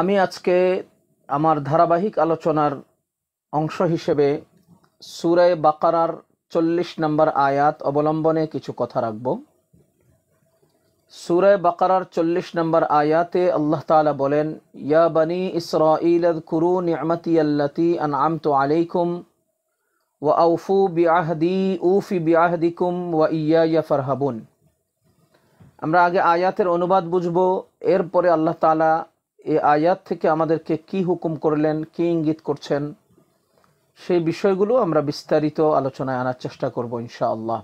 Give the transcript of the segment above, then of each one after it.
আমি আজকে আমার ধারাবাহিক আলোচনার অংশ হিসেবে সুরে বাকারার চল্লিশ নম্বর আয়াত অবলম্বনে কিছু কথা রাখব সুরে বাকারার চল্লিশ নম্বর আয়াতে আল্লাহ তালা বলেন ইয়া বানি ইসরাঈল কুরু নিয়মতি আল্লাতি আন তো আলাইকুম ওয়া আউফু বিআহদি উফি বিআহদিকুম ওয়া ইয়া ফারহাবুন আমরা আগে আয়াতের অনুবাদ বুঝব এরপরে আল্লাহ তালা এই আয়াত থেকে আমাদেরকে কি হুকুম করলেন কি ইঙ্গিত করছেন সেই বিষয়গুলো আমরা বিস্তারিত আলোচনায় আনার চেষ্টা করব ইনশাআল্লাহ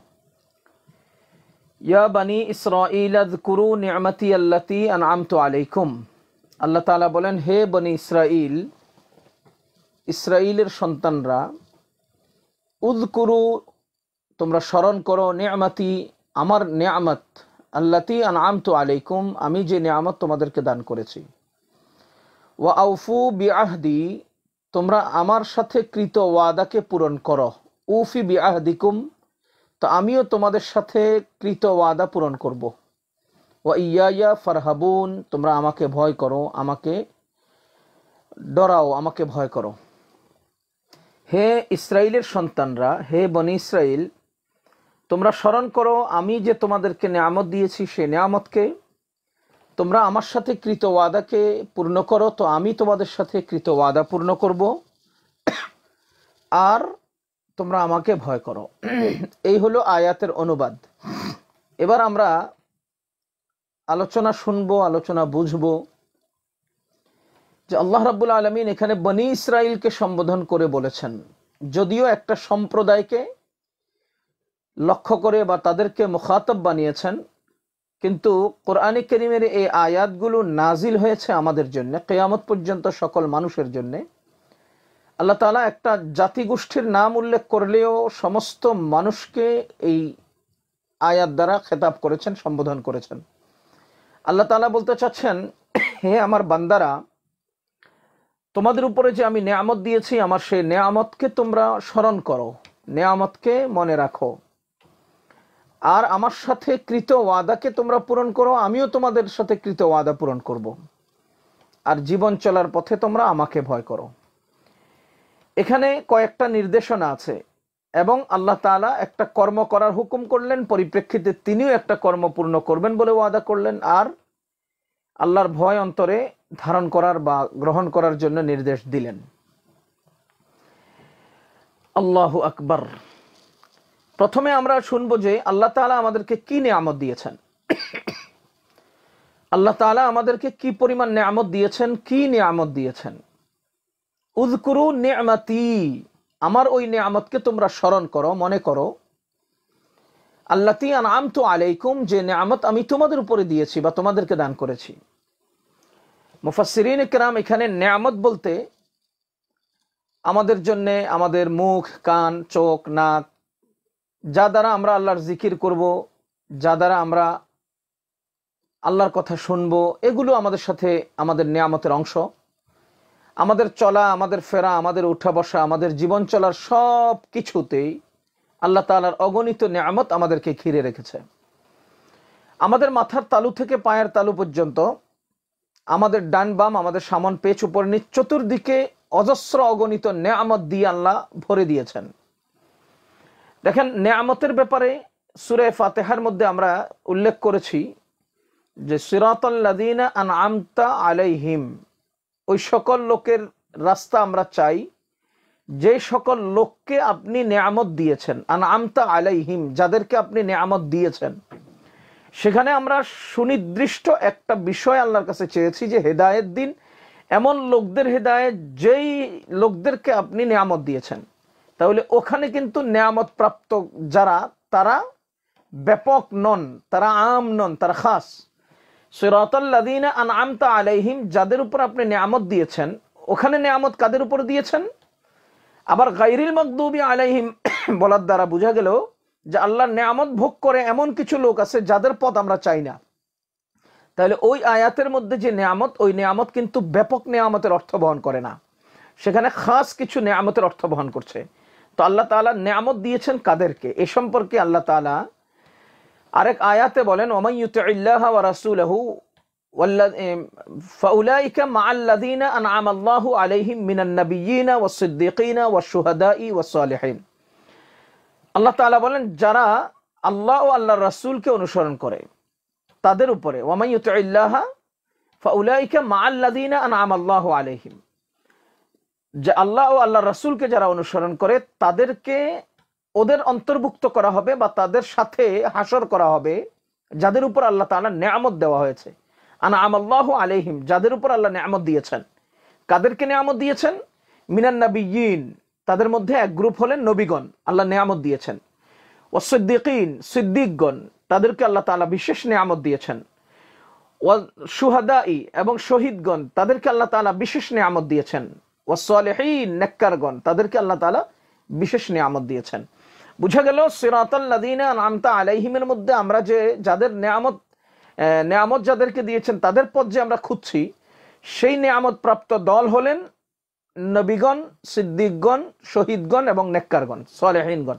ইয়া বানি ইসরাঈল আযকুরু নি'মাতি আল্লাতি আনআমতু আলাইকুম আল্লাহ তালা বলেন হে বনি ইসরাইল ইসরাইলের সন্তানরা উদ কুরু তোমরা স্মরণ করো নিয়ামতি আমার নিয়ামত আল্লাতি আনআমতু আলাইকুম আমি যে নিয়ামত তোমাদেরকে দান করেছি ওয়াউফু আউফু বিআহদি তোমরা আমার সাথে কৃত ওয়াদাকে পূরণ করো উফি বিআহদিকুম তো আমিও তোমাদের সাথে কৃত ওয়াদা পূরণ করব ওয়া ইয়া ফারহাবুন তোমরা আমাকে ভয় করো আমাকে ডরাও আমাকে ভয় করো হে ইসরায়েলের সন্তানরা হে বনি ইসরায়েল তোমরা স্মরণ করো আমি যে তোমাদেরকে নিয়ামত দিয়েছি সে নিয়ামতকে তোমরা আমার সাথে কৃত ওয়াদাকে পূর্ণ করো তো আমি তোমাদের সাথে কৃত ওয়াদা পূর্ণ করব আর তোমরা আমাকে ভয় করো এই হলো আয়াতের অনুবাদ এবার আমরা আলোচনা শুনবো আলোচনা বুঝবো যে আল্লাহ রাবুল আলমিন এখানে বনি ইসরায়েলকে সম্বোধন করে বলেছেন যদিও একটা সম্প্রদায়কে লক্ষ্য করে বা তাদেরকে মুখাতব বানিয়েছেন কিন্তু কোরআনে করিমের এই আয়াতগুলো নাজিল হয়েছে আমাদের জন্য কেয়ামত পর্যন্ত সকল মানুষের জন্য আল্লাহ তালা একটা জাতিগোষ্ঠীর নাম উল্লেখ করলেও সমস্ত মানুষকে এই আয়াত দ্বারা খেতাব করেছেন সম্বোধন করেছেন আল্লাহ তালা বলতে চাচ্ছেন হে আমার বান্দারা তোমাদের উপরে যে আমি নেয়ামত দিয়েছি আমার সেই নেয়ামতকে তোমরা স্মরণ করো নেয়ামতকে মনে রাখো আর আমার সাথে কৃত ওয়াদাকে তোমরা পূরণ করো আমিও তোমাদের সাথে কৃত ওয়াদা পূরণ করব। আর জীবন চলার পথে তোমরা আমাকে ভয় করো এখানে কয়েকটা নির্দেশনা আছে এবং আল্লাহ তালা একটা কর্ম করার হুকুম করলেন পরিপ্রেক্ষিতে তিনিও একটা কর্ম পূর্ণ করবেন বলে ওয়াদা করলেন আর আল্লাহর ভয় অন্তরে ধারণ করার বা গ্রহণ করার জন্য নির্দেশ দিলেন আল্লাহ আকবর প্রথমে আমরা শুনবো যে আল্লাহ তালা আমাদেরকে কি নিয়ামত দিয়েছেন আল্লাহ তালা আমাদেরকে কি পরিমাণ নিয়ামত দিয়েছেন কি নিয়ামত দিয়েছেন উজকুরু নিয়ামতি আমার ওই নিয়ামতকে তোমরা স্মরণ করো মনে করো আল্লাতি আনাম তো আলাইকুম যে নিয়ামত আমি তোমাদের উপরে দিয়েছি বা তোমাদেরকে দান করেছি মুফাসিরিন কেরাম এখানে নিয়ামত বলতে আমাদের জন্যে আমাদের মুখ কান চোখ নাক যা দ্বারা আমরা আল্লাহর জিকির করব যা দ্বারা আমরা আল্লাহর কথা শুনব এগুলো আমাদের সাথে আমাদের নিয়ামতের অংশ আমাদের চলা আমাদের ফেরা আমাদের উঠা বসা আমাদের জীবন চলার সব কিছুতেই আল্লাহ তালার অগণিত নিয়ামত আমাদেরকে ঘিরে রেখেছে আমাদের মাথার তালু থেকে পায়ের তালু পর্যন্ত আমাদের ডান বাম আমাদের সামন পেছ উপর নিচ চতুর্দিকে অজস্র অগণিত নেয়ামত দিয়ে আল্লাহ ভরে দিয়েছেন দেখেন নেয়ামতের ব্যাপারে সুরে ফাতেহার মধ্যে আমরা উল্লেখ করেছি যে সিরাতদিন আন আমতা আলাইহিম ওই সকল লোকের রাস্তা আমরা চাই যে সকল লোককে আপনি নেয়ামত দিয়েছেন আন আমতা আলাইহিম যাদেরকে আপনি নেয়ামত দিয়েছেন সেখানে আমরা সুনির্দিষ্ট একটা বিষয় আল্লাহর কাছে চেয়েছি যে হেদায়ত দিন এমন লোকদের হেদায়েত যেই লোকদেরকে আপনি নেয়ামত দিয়েছেন তাহলে ওখানে কিন্তু নিয়ামত প্রাপ্ত যারা তারা ব্যাপক নন তারা আম নন তারা খাস সিরাতাল্লাদিন আন আমতা আলাইহিম যাদের উপর আপনি নেয়ামত দিয়েছেন ওখানে নেয়ামত কাদের উপর দিয়েছেন আবার গাইরিল মকদুবি আলাইহিম বলার দ্বারা বোঝা গেল যে আল্লাহর নেয়ামত ভোগ করে এমন কিছু লোক আছে যাদের পথ আমরা চাই না তাহলে ওই আয়াতের মধ্যে যে নেয়ামত ওই নিয়ামত কিন্তু ব্যাপক নেয়ামতের অর্থ বহন করে না সেখানে খাস কিছু নেয়ামতের অর্থ বহন করছে তো আল্লাহ তালা নেয়ামত দিয়েছেন কাদেরকে এ সম্পর্কে আল্লাহ তালা আরেক আয়াতে বলেন ওমাইয়ুতিল্লাহ ওয়া রাসূলহু ফাউলাইকা মাআল্লাযীনা আনআমা আল্লাহু আলাইহিম মিনান নাবিয়্যিনা ওয়াস সিদ্দীকিনা ওয়াস শুহাদাই ওয়াস সালিহিন আল্লাহ বলেন যারা আল্লাহ ও আল্লাহর রাসূলকে অনুসরণ করে তাদের উপরে ওমাইয়ুতিল্লাহ ফাউলাইকা মাআল্লাযীনা আনআমা আল্লাহু আলাইহিম যে আল্লাহ ও আল্লাহ রাসুলকে যারা অনুসরণ করে তাদেরকে ওদের অন্তর্ভুক্ত করা হবে বা তাদের সাথে হাসর করা হবে যাদের উপর আল্লাহ তালা নেয়ামত দেওয়া হয়েছে আনা আমাল্লাহ আলহিম যাদের উপর আল্লাহ নেয়ামত দিয়েছেন কাদেরকে নেয়ামত দিয়েছেন মিনান তাদের মধ্যে এক গ্রুপ হলেন নবীগণ আল্লাহ নেয়ামত দিয়েছেন ও সিদ্দিকিন সিদ্দিকগণ তাদেরকে আল্লাহ তালা বিশেষ নেয়ামত দিয়েছেন ও সুহাদাই এবং শহীদগণ তাদেরকে আল্লাহ তালা বিশেষ নেয়ামত দিয়েছেন ওয়াসালেহীন নেককারগণ তাদেরকে আল্লাহ তালা বিশেষ নিয়ামত দিয়েছেন বুঝা গেল সিরাতাল্লাদিনা আমতা আলাইহিমের মধ্যে আমরা যে যাদের নিয়ামত নিয়ামত যাদেরকে দিয়েছেন তাদের পথ যে আমরা খুঁজছি সেই নিয়ামত প্রাপ্ত দল হলেন নবীগণ সিদ্দিকগণ শহীদগণ এবং নেককারগণ সলেহীনগণ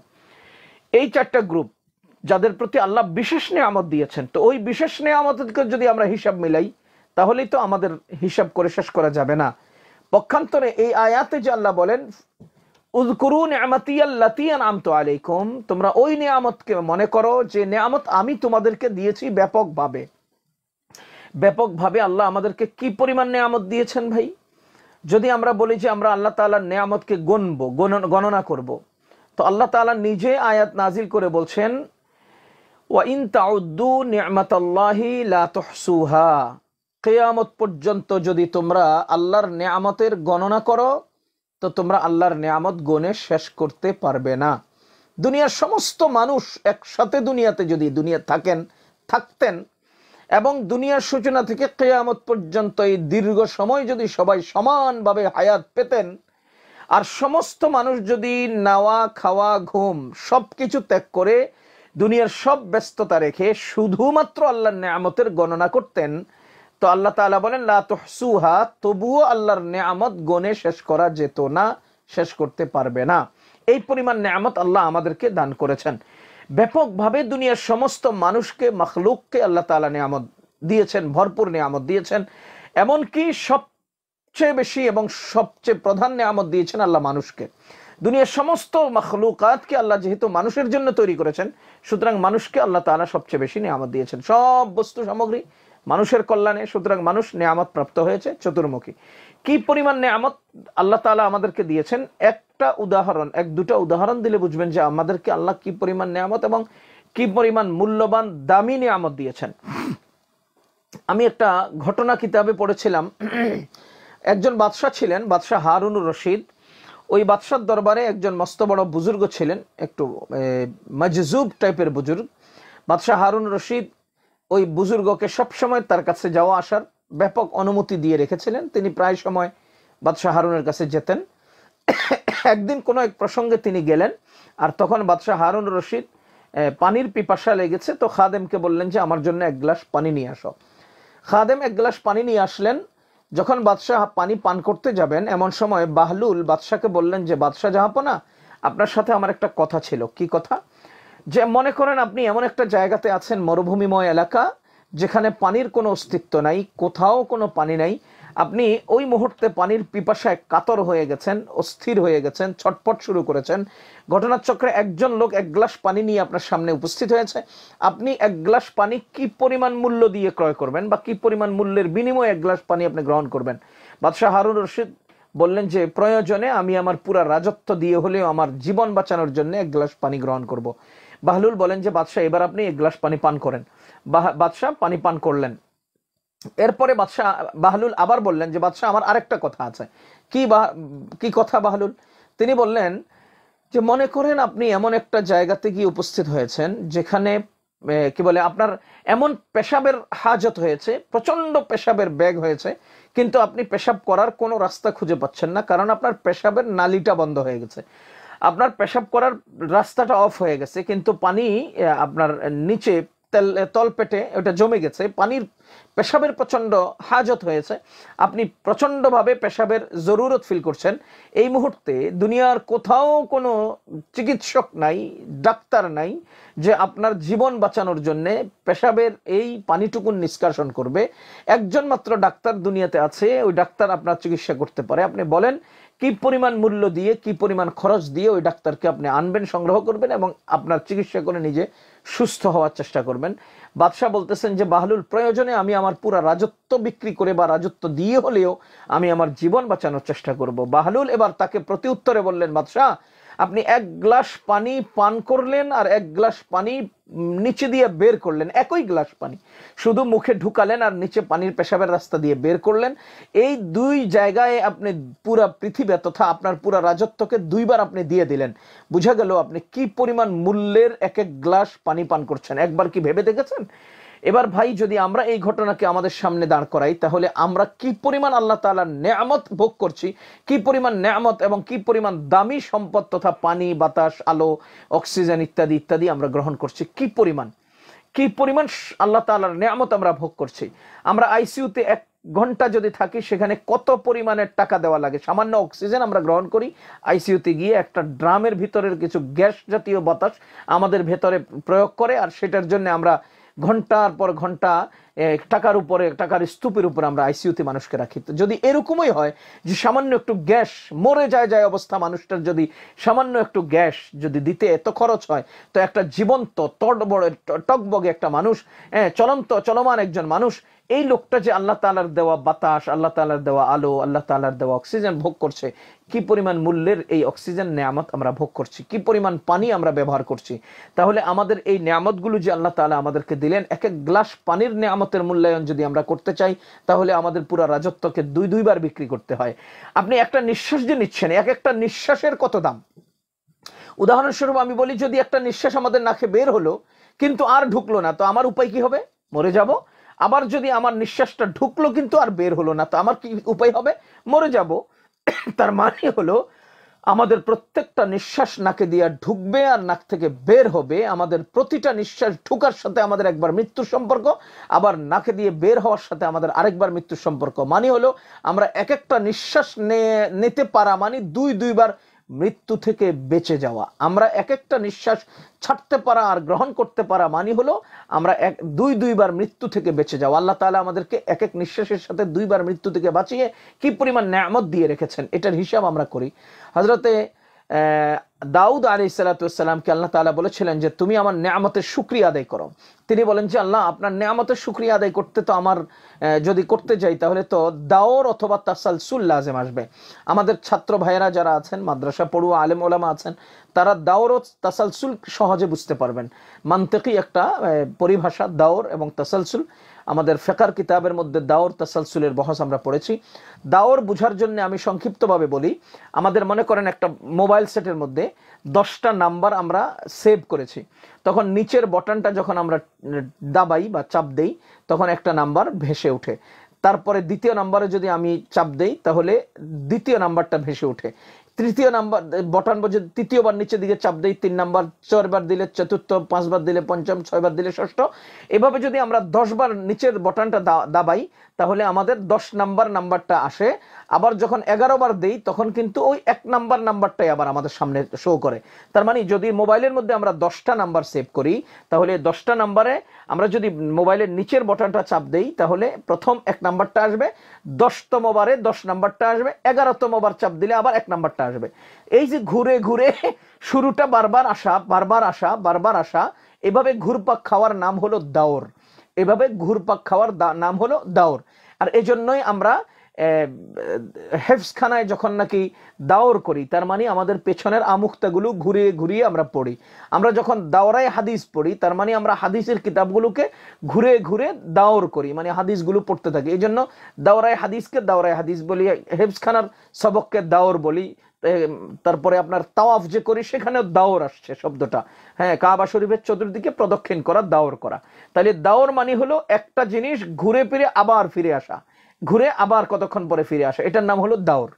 এই চারটা গ্রুপ যাদের প্রতি আল্লাহ বিশেষ নিয়ামত দিয়েছেন তো ওই বিশেষ নিয়ামতকে যদি আমরা হিসাব মিলাই তাহলেই তো আমাদের হিসাব করে শেষ করা যাবে না পক্ষান্তরে এই আয়াতে যে আল্লাহ বলেন উজকুরু নেয়ামতিয়ান আলাইকুম তোমরা ওই নিয়ামতকে মনে করো যে নিয়ামত আমি তোমাদেরকে দিয়েছি ব্যাপকভাবে ব্যাপকভাবে আল্লাহ আমাদেরকে কি পরিমাণ নেয়ামত দিয়েছেন ভাই যদি আমরা বলি যে আমরা আল্লাহ তালার নেয়ামতকে গণব গণনা করব। তো আল্লাহ তালা নিজে আয়াত নাজিল করে বলছেন ওয়াইন তাউদ্দু নিয়ামত আল্লাহি লা তহসুহা কেয়ামত পর্যন্ত যদি তোমরা আল্লাহর নেয়ামতের গণনা করো তো তোমরা আল্লাহর নেয়ামত গণে শেষ করতে পারবে না দুনিয়ার সমস্ত মানুষ একসাথে দুনিয়াতে যদি দুনিয়া থাকেন থাকতেন এবং দুনিয়ার সূচনা থেকে কেয়ামত পর্যন্ত এই দীর্ঘ সময় যদি সবাই সমানভাবে হায়াত পেতেন আর সমস্ত মানুষ যদি নাওয়া খাওয়া ঘুম সব কিছু ত্যাগ করে দুনিয়ার সব ব্যস্ততা রেখে শুধুমাত্র আল্লাহর নেয়ামতের গণনা করতেন তো আল্লাহ তালা বলেন লা তহসুহা তবুও আল্লাহর নেয়ামত গনে শেষ করা যেত না শেষ করতে পারবে না এই পরিমাণ নেয়ামত আল্লাহ আমাদেরকে দান করেছেন ব্যাপকভাবে দুনিয়ার সমস্ত মানুষকে মখলুককে আল্লাহ তালা নেয়ামত দিয়েছেন ভরপুর নেয়ামত দিয়েছেন এমনকি সবচেয়ে বেশি এবং সবচেয়ে প্রধান নেয়ামত দিয়েছেন আল্লাহ মানুষকে দুনিয়ার সমস্ত মখলুকাতকে আল্লাহ যেহেতু মানুষের জন্য তৈরি করেছেন সুতরাং মানুষকে আল্লাহ তালা সবচেয়ে বেশি নেয়ামত দিয়েছেন সব বস্তু সামগ্রী মানুষের কল্যাণে সুতরাং মানুষ নেয়ামত প্রাপ্ত হয়েছে চতুর্মুখী কি পরিমাণ নেয়ামত আল্লাহ তালা আমাদেরকে দিয়েছেন একটা উদাহরণ এক দুটো উদাহরণ দিলে বুঝবেন যে আমাদেরকে আল্লাহ কি পরিমাণ নেয়ামত এবং কি পরিমাণ মূল্যবান দামি নেয়ামত দিয়েছেন আমি একটা ঘটনা কিতাবে পড়েছিলাম একজন বাদশাহ ছিলেন বাদশাহ হারুনুর রশিদ ওই বাদশার দরবারে একজন মস্ত বড় বুজুর্গ ছিলেন একটু মজজুব টাইপের বুজুর্গ বাদশাহ হারুন রশিদ ওই বুজুর্গকে সবসময় তার কাছে যাওয়া আসার ব্যাপক অনুমতি দিয়ে রেখেছিলেন তিনি প্রায় সময় বাদশাহ হারুনের কাছে যেতেন একদিন কোনো এক প্রসঙ্গে তিনি গেলেন আর তখন বাদশাহ হারুন রশিদ পানির পিপাসা লেগেছে তো খাদেমকে বললেন যে আমার জন্য এক গ্লাস পানি নিয়ে আসো খাদেম এক গ্লাস পানি নিয়ে আসলেন যখন বাদশাহ পানি পান করতে যাবেন এমন সময় বাহলুল বাদশাহকে বললেন যে বাদশাহ জাহাপনা আপনার সাথে আমার একটা কথা ছিল কি কথা যে মনে করেন আপনি এমন একটা জায়গাতে আছেন মরুভূমিময় এলাকা যেখানে পানির কোনো অস্তিত্ব নাই কোথাও কোনো পানি নাই আপনি ওই মুহূর্তে পানির পিপাসায় কাতর হয়ে গেছেন অস্থির হয়ে গেছেন ছটপট শুরু করেছেন ঘটনার চক্রে একজন লোক এক গ্লাস পানি নিয়ে আপনার সামনে উপস্থিত হয়েছে আপনি এক গ্লাস পানি কি পরিমাণ মূল্য দিয়ে ক্রয় করবেন বা কি পরিমাণ মূল্যের বিনিময়ে এক গ্লাস পানি আপনি গ্রহণ করবেন বাদশাহ হারুন রশিদ বললেন যে প্রয়োজনে আমি আমার পুরা রাজত্ব দিয়ে হলেও আমার জীবন বাঁচানোর জন্য এক গ্লাস পানি গ্রহণ করব। বাহলুল বলেন যে বাদশাহ এবার আপনি এক গ্লাস পানি পান করেন বাদশাহ পানি পান করলেন এরপরে বাদশাহ বাহলুল আবার বললেন যে বাদশাহ আমার আরেকটা কথা আছে কি কি কথা বাহলুল তিনি বললেন যে মনে করেন আপনি এমন একটা জায়গাতে গিয়ে উপস্থিত হয়েছেন যেখানে কি বলে আপনার এমন পেশাবের হাজত হয়েছে প্রচন্ড পেশাবের ব্যাগ হয়েছে কিন্তু আপনি পেশাব করার কোনো রাস্তা খুঁজে পাচ্ছেন না কারণ আপনার পেশাবের নালিটা বন্ধ হয়ে গেছে আপনার পেশাব করার রাস্তাটা অফ হয়ে গেছে কিন্তু পানি আপনার নিচে তেল তলপেটে ওটা জমে গেছে পানির পেশাবের প্রচণ্ড হাজত হয়েছে আপনি প্রচণ্ডভাবে পেশাবের জরুরত ফিল করছেন এই মুহূর্তে দুনিয়ার কোথাও কোনো চিকিৎসক নাই ডাক্তার নাই যে আপনার জীবন বাঁচানোর জন্যে পেশাবের এই পানিটুকুন নিষ্কাশন করবে একজন মাত্র ডাক্তার দুনিয়াতে আছে ওই ডাক্তার আপনার চিকিৎসা করতে পারে আপনি বলেন কি পরিমাণ মূল্য দিয়ে কি পরিমাণ খরচ দিয়ে ওই ডাক্তারকে আপনি আনবেন সংগ্রহ করবেন এবং আপনার চিকিৎসা করে নিজে সুস্থ হওয়ার চেষ্টা করবেন বাদশাহ বলতেছেন যে বাহলুল প্রয়োজনে আমি আমার পুরা রাজত্ব বিক্রি করে বা রাজত্ব দিয়ে হলেও আমি আমার জীবন বাঁচানোর চেষ্টা করব বাহলুল এবার তাকে প্রতি উত্তরে বললেন বাদশাহ আপনি এক গ্লাস পানি পান করলেন আর এক গ্লাস পানি নিচে দিয়ে বের করলেন একই গ্লাস পানি শুধু মুখে ঢুকালেন আর নিচে পানির পেশাবের রাস্তা দিয়ে বের করলেন এই দুই জায়গায় আপনি পুরা পৃথিবী তথা আপনার পুরো রাজত্বকে দুইবার আপনি দিয়ে দিলেন বুঝা গেল আপনি কি পরিমাণ মূল্যের এক এক গ্লাস পানি পান করছেন একবার কি ভেবে দেখেছেন এবার ভাই যদি আমরা এই ঘটনাকে আমাদের সামনে দাঁড় করাই তাহলে আমরা কি পরিমাণ আল্লাহ তালার নেয়ামত ভোগ করছি কি পরিমাণ নেয়ামত এবং কি পরিমাণ দামি সম্পদ তথা পানি বাতাস আলো অক্সিজেন ইত্যাদি ইত্যাদি আমরা গ্রহণ করছি কি পরিমাণ কি পরিমাণ আল্লাহ তালার নেয়ামত আমরা ভোগ করছি আমরা আইসিউতে এক ঘন্টা যদি থাকি সেখানে কত পরিমাণের টাকা দেওয়া লাগে সামান্য অক্সিজেন আমরা গ্রহণ করি আইসিউতে গিয়ে একটা ড্রামের ভিতরের কিছু গ্যাস জাতীয় বাতাস আমাদের ভেতরে প্রয়োগ করে আর সেটার জন্য আমরা ঘন্টার পর ঘন্টা টাকার উপরে টাকার স্তূপের উপরে আমরা আইসিউতে মানুষকে রাখি তো যদি এরকমই হয় যে সামান্য একটু গ্যাস মরে যায় যায় অবস্থা মানুষটার যদি সামান্য একটু গ্যাস যদি দিতে এত খরচ হয় তো একটা জীবন্ত তটবড়ে টকবগে একটা মানুষ হ্যাঁ চলন্ত চলমান একজন মানুষ এই লোকটা যে আল্লাহ তালার দেওয়া বাতাস আল্লাহ তালার দেওয়া আলো আল্লাহ তালার দেওয়া অক্সিজেন ভোগ করছে কি পরিমাণ মূল্যের এই অক্সিজেন নেয়ামত আমরা ভোগ করছি কি পরিমাণ পানি আমরা ব্যবহার করছি তাহলে আমাদের এই নেয়ামতগুলো যে আল্লাহ তালা আমাদেরকে দিলেন এক এক গ্লাস পানির নেয়ামতের মূল্যায়ন যদি আমরা করতে চাই তাহলে আমাদের পুরো রাজত্বকে দুই দুইবার বিক্রি করতে হয় আপনি একটা নিঃশ্বাস যে নিচ্ছেন এক একটা নিঃশ্বাসের কত দাম উদাহরণস্বরূপ আমি বলি যদি একটা নিঃশ্বাস আমাদের নাকে বের হলো কিন্তু আর ঢুকলো না তো আমার উপায় কি হবে মরে যাব আবার যদি আমার নিঃশ্বাসটা ঢুকলো কিন্তু আর বের হলো না তো আমার কি উপায় হবে মরে যাব তার মানে হলো আমাদের প্রত্যেকটা নিঃশ্বাস নাকে দিয়ে ঢুকবে আর নাক থেকে বের হবে আমাদের প্রতিটা নিঃশ্বাস ঢুকার সাথে আমাদের একবার মৃত্যুর সম্পর্ক আবার নাকে দিয়ে বের হওয়ার সাথে আমাদের আরেকবার মৃত্যুর সম্পর্ক মানে হলো আমরা এক একটা নিঃশ্বাস নিতে পারা মানে দুই দুইবার মৃত্যু থেকে বেঁচে যাওয়া আমরা এক একটা নিঃশ্বাস ছাড়তে পারা আর গ্রহণ করতে পারা মানি হলো আমরা এক দুই দুইবার মৃত্যু থেকে বেঁচে যাওয়া আল্লাহ তালা আমাদেরকে এক এক নিঃশ্বাসের সাথে দুইবার মৃত্যু থেকে বাঁচিয়ে কি পরিমাণ ন্যামত দিয়ে রেখেছেন এটার হিসাব আমরা করি হজরতে দাউদ আলী সালাতামকে আল্লাহ তালা বলেছিলেন যে তুমি আমার নেয়ামতের সুক্রিয়া আদায় করো তিনি বলেন যে আল্লাহ আপনার নেয়ামতের সুক্রিয়া আদায় করতে তো আমার যদি করতে যাই তাহলে তো দাওর অথবা তাসালসুল লাজেম আসবে আমাদের ছাত্র ভাইয়েরা যারা আছেন মাদ্রাসা পড়ুয়া আলেম ওলামা আছেন তারা দাওর ও তাসালসুল সহজে বুঝতে পারবেন মান্তেকি একটা পরিভাষা দাওর এবং তাসালসুল আমাদের ফেকার কিতাবের মধ্যে দাওর তাসালসুলের বহস আমরা পড়েছি দাওর বুঝার জন্য আমি সংক্ষিপ্তভাবে বলি আমাদের মনে করেন একটা মোবাইল সেটের মধ্যে দশটা নাম্বার আমরা সেভ করেছি তখন নিচের বটনটা যখন আমরা দাবাই বা চাপ দেই তখন একটা নাম্বার ভেসে ওঠে তারপরে দ্বিতীয় নাম্বারে যদি আমি চাপ দেই তাহলে দ্বিতীয় নাম্বারটা ভেসে ওঠে তৃতীয় নাম্বার বটন বলছে তৃতীয়বার নিচের দিকে চাপ দেই তিন নাম্বার চারবার দিলে চতুর্থ পাঁচবার দিলে পঞ্চম ছয়বার দিলে ষষ্ঠ এভাবে যদি আমরা দশবার নিচের বটনটা দাবাই তাহলে আমাদের দশ নাম্বার নাম্বারটা আসে আবার যখন এগারো বার দিই তখন কিন্তু ওই এক নাম্বার নাম্বারটাই আবার আমাদের সামনে শো করে তার মানে যদি মোবাইলের মধ্যে আমরা দশটা নাম্বার সেভ করি তাহলে দশটা নাম্বারে আমরা যদি মোবাইলের নিচের বটনটা চাপ দেই তাহলে প্রথম এক নাম্বারটা আসবে দশতম বারে দশ নাম্বারটা আসবে এগারোতম বার চাপ দিলে আবার এক নাম্বারটা আসবে এই যে ঘুরে ঘুরে শুরুটা বারবার আসা বারবার আসা বারবার আসা এভাবে ঘুরপাক খাওয়ার নাম হলো দাওর এভাবে ঘুরপাক খাওয়ার নাম হলো দাওর আর এজন্যই আমরা হেফসখানায় যখন নাকি দাওর করি তার মানে আমাদের পেছনের আমুক্তাগুলো ঘুরিয়ে ঘুরিয়ে আমরা পড়ি আমরা যখন দাওরাই হাদিস পড়ি তার মানে আমরা হাদিসের কিতাবগুলোকে ঘুরে ঘুরে দাওর করি মানে হাদিসগুলো পড়তে থাকি এই জন্য দাওরাই হাদিসকে দাওরাই হাদিস বলি হেফসখানার সবককে দাওর বলি তারপরে আপনার তাওয়াফ যে করি সেখানেও দাওর আসছে শব্দটা হ্যাঁ কাবা শরীফের চতুর্দিকে প্রদক্ষিণ করা দাওর করা তাহলে দাওর মানে হলো একটা জিনিস ঘুরে ফিরে আবার ফিরে আসা ঘুরে আবার কতক্ষণ পরে ফিরে আসে এটার নাম হলো দাওর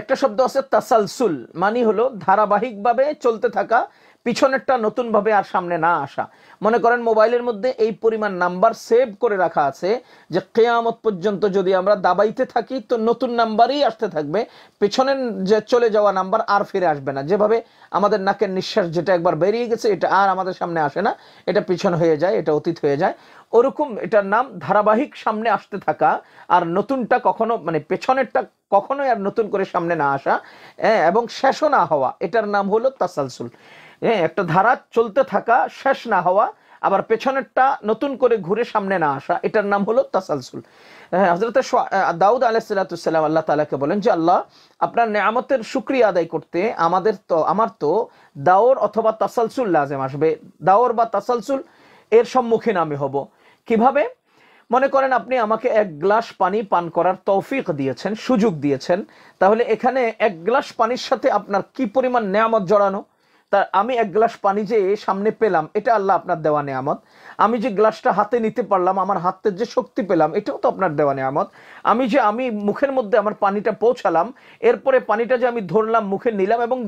একটা শব্দ আছে তাসালসুল মানে হলো ধারাবাহিকভাবে চলতে থাকা পিছনেরটা নতুনভাবে আর সামনে না আসা মনে করেন মোবাইলের মধ্যে এই পরিমাণ নাম্বার সেভ করে রাখা আছে যে কেয়ামত পর্যন্ত যদি আমরা দাবাইতে থাকি তো নতুন নাম্বারই আসতে থাকবে পেছনের যে চলে যাওয়া নাম্বার আর ফিরে আসবে না যেভাবে আমাদের নাকের নিঃশ্বাস যেটা একবার বেরিয়ে গেছে এটা আর আমাদের সামনে আসে না এটা পিছন হয়ে যায় এটা অতীত হয়ে যায় ওরকম এটার নাম ধারাবাহিক সামনে আসতে থাকা আর নতুনটা কখনো মানে পেছনেরটা কখনোই আর নতুন করে সামনে না আসা হ্যাঁ, এবং শেষও না হওয়া এটার নাম হলো তাসালসুল হ্যাঁ একটা ধারা চলতে থাকা শেষ না হওয়া আবার পেছনেরটা নতুন করে ঘুরে সামনে না আসা এটার নাম হলো তাসালসুল হজরত হ্যাঁ, দাউদ আলাহিসাল্লাম আল্লাহ তালাকে বলেন যে আল্লাহ আপনার নেয়ামতের সুক্রিয়া আদায় করতে আমাদের তো আমার তো দাওর অথবা তাসালসুল লাজেম আসবে দাওর বা তাসালসুল এর সম্মুখীন আমি হব কিভাবে মনে করেন আপনি আমাকে এক গ্লাস পানি পান করার তৌফিক দিয়েছেন সুযোগ দিয়েছেন তাহলে এখানে এক গ্লাস পানির সাথে আপনার কি পরিমাণ নেয়ামত জড়ানো তা আমি এক গ্লাস পানি যে সামনে পেলাম এটা আল্লাহ আপনার দেওয়া নেয়ামত আমি যে গ্লাসটা হাতে নিতে পারলাম আমার হাতের যে শক্তি পেলাম এটাও তো আপনার দেওয়া নেয়ামত আমি যে আমি মুখের মধ্যে আমার পানিটা পৌঁছালাম এরপরে পানিটা যে আমি ধরলাম মুখে নিলাম এবং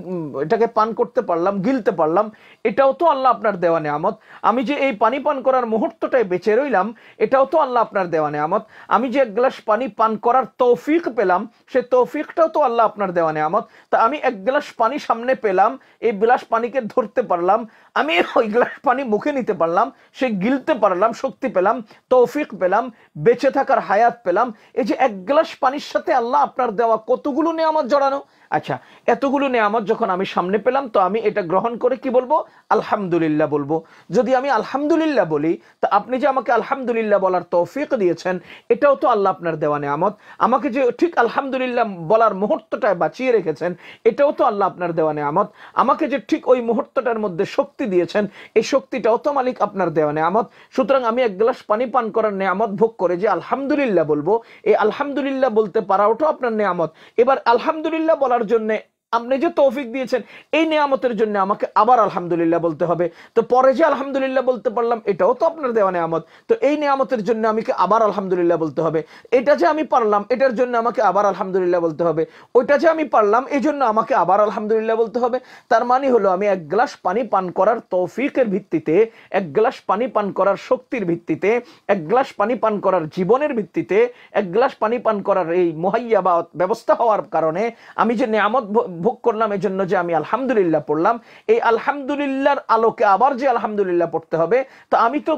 এটাকে পান করতে পারলাম গিলতে পারলাম এটাও তো আল্লাহ আপনার দেওয়া নেয়ামত আমি যে এই পানি পান করার মুহূর্তটায় বেঁচে রইলাম এটাও তো আল্লাহ আপনার দেওয়া নেয়ামত আমি যে এক গ্লাস পানি পান করার তৌফিক পেলাম সে তৌফিকটাও তো আল্লাহ আপনার দেওয়া নেয়ামত তা আমি এক গ্লাস পানি সামনে পেলাম এই গ্লাস পানিকে ধরতে পারলাম আমি ওই গ্লাস পানি মুখে নিতে পারলাম সে গিলতে পারলাম শক্তি পেলাম তৌফিক পেলাম বেঁচে থাকার হায়াত পেলাম এই যে এক গ্লাস পানির সাথে আল্লাহ আপনার দেওয়া কতগুলো নিয়ে আমার জড়ানো আচ্ছা এতগুলো নেয়ামত যখন আমি সামনে পেলাম তো আমি এটা গ্রহণ করে কি বলবো আলহামদুলিল্লাহ বলবো যদি আমি আলহামদুলিল্লাহ বলি তা আপনি যে আমাকে আলহামদুলিল্লাহ বলার তৌফিক দিয়েছেন এটাও তো আল্লাহ আপনার দেওয়া নিয়ামত আমাকে যে ঠিক আলহামদুলিল্লাহ বলার মুহূর্তটায় বাঁচিয়ে রেখেছেন এটাও তো আল্লাহ আপনার দেওয়া নিয়ামত আমাকে যে ঠিক ওই মুহূর্তটার মধ্যে শক্তি দিয়েছেন এই শক্তিটাও তো মালিক আপনার দেওয়া নিয়ামত সুতরাং আমি এক গ্লাস পানি পান করার নিয়ামত ভোগ করে যে আলহামদুলিল্লাহ বলবো এই আলহামদুলিল্লাহ বলতে পারাওটাও আপনার নিয়ামত এবার আলহামদুলিল্লাহ বলার জন্যে আপনি যে তৌফিক দিয়েছেন এই নিয়ামতের জন্য আমাকে আবার আলহামদুলিল্লাহ বলতে হবে তো পরে যে আলহামদুলিল্লাহ বলতে পারলাম এটাও তো আপনার দেওয়া নিয়ামত তো এই নিয়ামতের জন্য আমাকে আবার আলহামদুলিল্লাহ বলতে হবে এটা যে আমি পারলাম এটার জন্য আমাকে আবার আলহামদুলিল্লাহ বলতে হবে ওইটা যে আমি পারলাম এই জন্য আমাকে আবার আলহামদুলিল্লাহ বলতে হবে তার মানে হলো আমি এক গ্লাস পানি পান করার তৌফিকের ভিত্তিতে এক গ্লাস পানি পান করার শক্তির ভিত্তিতে এক গ্লাস পানি পান করার জীবনের ভিত্তিতে এক গ্লাস পানি পান করার এই মোহাইয়া বা ব্যবস্থা হওয়ার কারণে আমি যে নিয়ামত ভোগ করলাম এই জন্য যে আমি আলহামদুলিল্লাহ পড়লাম এই আলহামদুলিল্লাহর আলোকে আবার যে আলহামদুলিল্লাহ পড়তে হবে তো আমি তো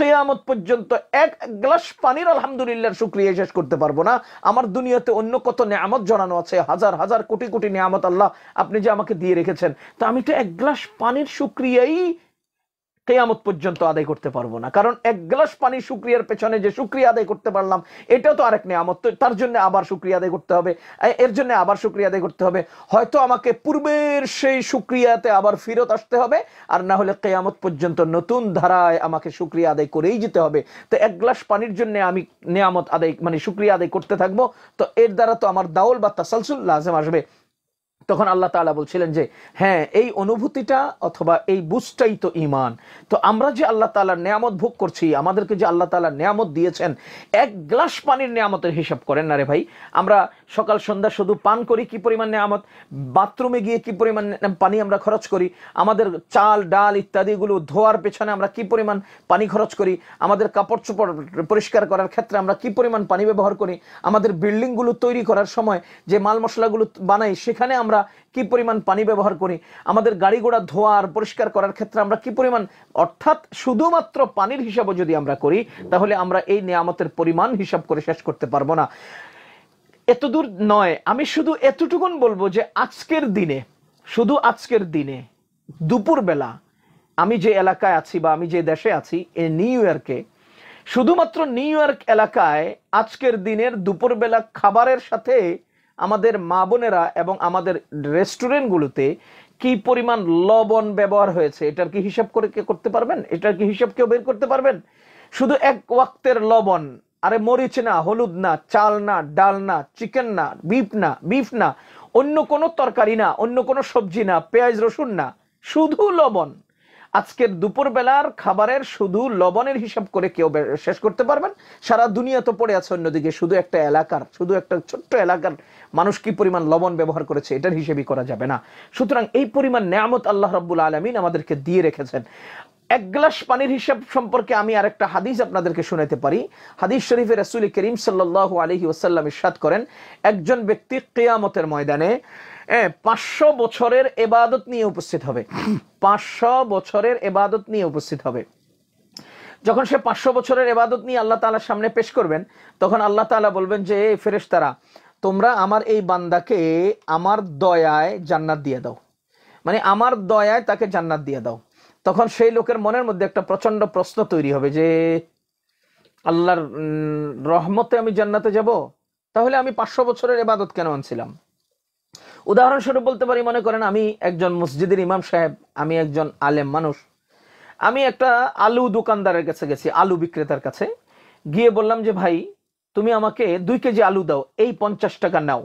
কেয়ামত পর্যন্ত এক গ্লাস পানির আলহামদুলিল্লাহর শুক্রিয়া শেষ করতে পারবো না আমার দুনিয়াতে অন্য কত নিয়ামত জানানো আছে হাজার হাজার কোটি কোটি নিয়ামত আল্লাহ আপনি যে আমাকে দিয়ে রেখেছেন তো আমি তো এক গ্লাস পানির শুক্রিয়াই কেয়ামত পর্যন্ত আদায় করতে পারবো না কারণ এক গ্লাস পানি সুক্রিয়ার পেছনে যে সুক্রিয়া আদায় করতে পারলাম এটাও তো আরেক নিয়ামত তার জন্য আবার সুক্রিয়া আদায় করতে হবে এর জন্য আবার সুক্রিয়া আদায় করতে হবে হয়তো আমাকে পূর্বের সেই সুক্রিয়াতে আবার ফেরত আসতে হবে আর না হলে কেয়ামত পর্যন্ত নতুন ধারায় আমাকে সুক্রিয়া আদায় করেই যেতে হবে তো এক গ্লাস পানির জন্য আমি নিয়ামত আদায় মানে সুক্রিয়া আদায় করতে থাকবো তো এর দ্বারা তো আমার দাউল বা তাসালসুল লাজেম আসবে তখন আল্লাহ তালা বলছিলেন যে হ্যাঁ এই অনুভূতিটা অথবা এই বুঝটাই তো ইমান তো আমরা যে আল্লাহ তালার নিয়ামত ভোগ করছি আমাদেরকে যে আল্লাহ তালার নিয়ামত দিয়েছেন এক গ্লাস পানির নিয়ামতের হিসাব করেন না রে ভাই আমরা সকাল সন্ধ্যা শুধু পান করি কি পরিমাণ নিয়ামত বাথরুমে গিয়ে কি পরিমাণ পানি আমরা খরচ করি আমাদের চাল ডাল ইত্যাদিগুলো ধোয়ার পেছনে আমরা কি পরিমাণ পানি খরচ করি আমাদের কাপড় চোপড় পরিষ্কার করার ক্ষেত্রে আমরা কি পরিমাণ পানি ব্যবহার করি আমাদের বিল্ডিংগুলো তৈরি করার সময় যে মাল মশলাগুলো বানাই সেখানে আমরা আমরা কি পরিমাণ পানি ব্যবহার করি আমাদের গাড়ি ঘোড়া ধোয়া আর পরিষ্কার করার ক্ষেত্রে আমরা কি পরিমাণ অর্থাৎ শুধুমাত্র পানির হিসাবও যদি আমরা করি তাহলে আমরা এই নিয়ামতের পরিমাণ হিসাব করে শেষ করতে পারবো না এতদূর নয় আমি শুধু এতটুকুন বলবো যে আজকের দিনে শুধু আজকের দিনে দুপুরবেলা আমি যে এলাকায় আছি বা আমি যে দেশে আছি এই নিউ ইয়র্কে শুধুমাত্র নিউ ইয়র্ক এলাকায় আজকের দিনের দুপুরবেলা খাবারের সাথে আমাদের মা বোনেরা এবং আমাদের রেস্টুরেন্টগুলোতে কি পরিমাণ লবণ ব্যবহার হয়েছে এটার কি হিসাব করে কে করতে পারবেন এটার কি হিসাব কেউ বের করতে পারবেন শুধু এক ওয়াক্তের লবণ আরে মরিচ না হলুদ না চাল না ডাল না চিকেন না বিফ না বিফ না অন্য কোনো তরকারি না অন্য কোনো সবজি না পেঁয়াজ রসুন না শুধু লবণ আজকের দুপুরবেলার খাবারের শুধু লবণের হিসাব করে কেউ শেষ করতে পারবেন সারা দুনিয়া তো পড়ে আছে অন্যদিকে শুধু একটা এলাকার শুধু একটা ছোট্ট এলাকার মানুষ কি পরিমাণ লবণ ব্যবহার করেছে এটার হিসেবে করা যাবে না সুতরাং এই পরিমাণ নেয়ামত আল্লাহ রব্বুল আলমিন আমাদেরকে দিয়ে রেখেছেন এক গ্লাস পানির হিসাব সম্পর্কে আমি আর একটা হাদিস আপনাদেরকে শোনাতে পারি হাদিস শরীফে রাসুল করিম সাল্লাহ আলহি ওসাল্লাম ইসাদ করেন একজন ব্যক্তি কেয়ামতের ময়দানে হ্যাঁ পাঁচশো বছরের এবাদত নিয়ে উপস্থিত হবে পাঁচশো বছরের এবাদত নিয়ে উপস্থিত হবে যখন সে পাঁচশো বছরের এবাদত নিয়ে আল্লাহ তালার সামনে পেশ করবেন তখন আল্লাহ তালা বলবেন যে ফেরেশতারা তোমরা আমার এই বান্দাকে আমার দয়ায় জান্নাত দিয়ে দাও মানে আমার দয়ায় তাকে জান্নাত দিয়ে দাও তখন সেই লোকের মনের মধ্যে একটা প্রচণ্ড প্রশ্ন তৈরি হবে যে আল্লাহর রহমতে আমি জান্নাতে যাব তাহলে আমি পাঁচশো বছরের এবাদত কেন আনছিলাম উদাহরণস্বরূপ বলতে পারি মনে করেন আমি একজন মসজিদের ইমাম সাহেব আমি একজন আলেম মানুষ আমি একটা আলু দোকানদারের কাছে গেছি আলু বিক্রেতার কাছে গিয়ে বললাম যে ভাই তুমি আমাকে দুই কেজি আলু দাও এই পঞ্চাশ টাকা নাও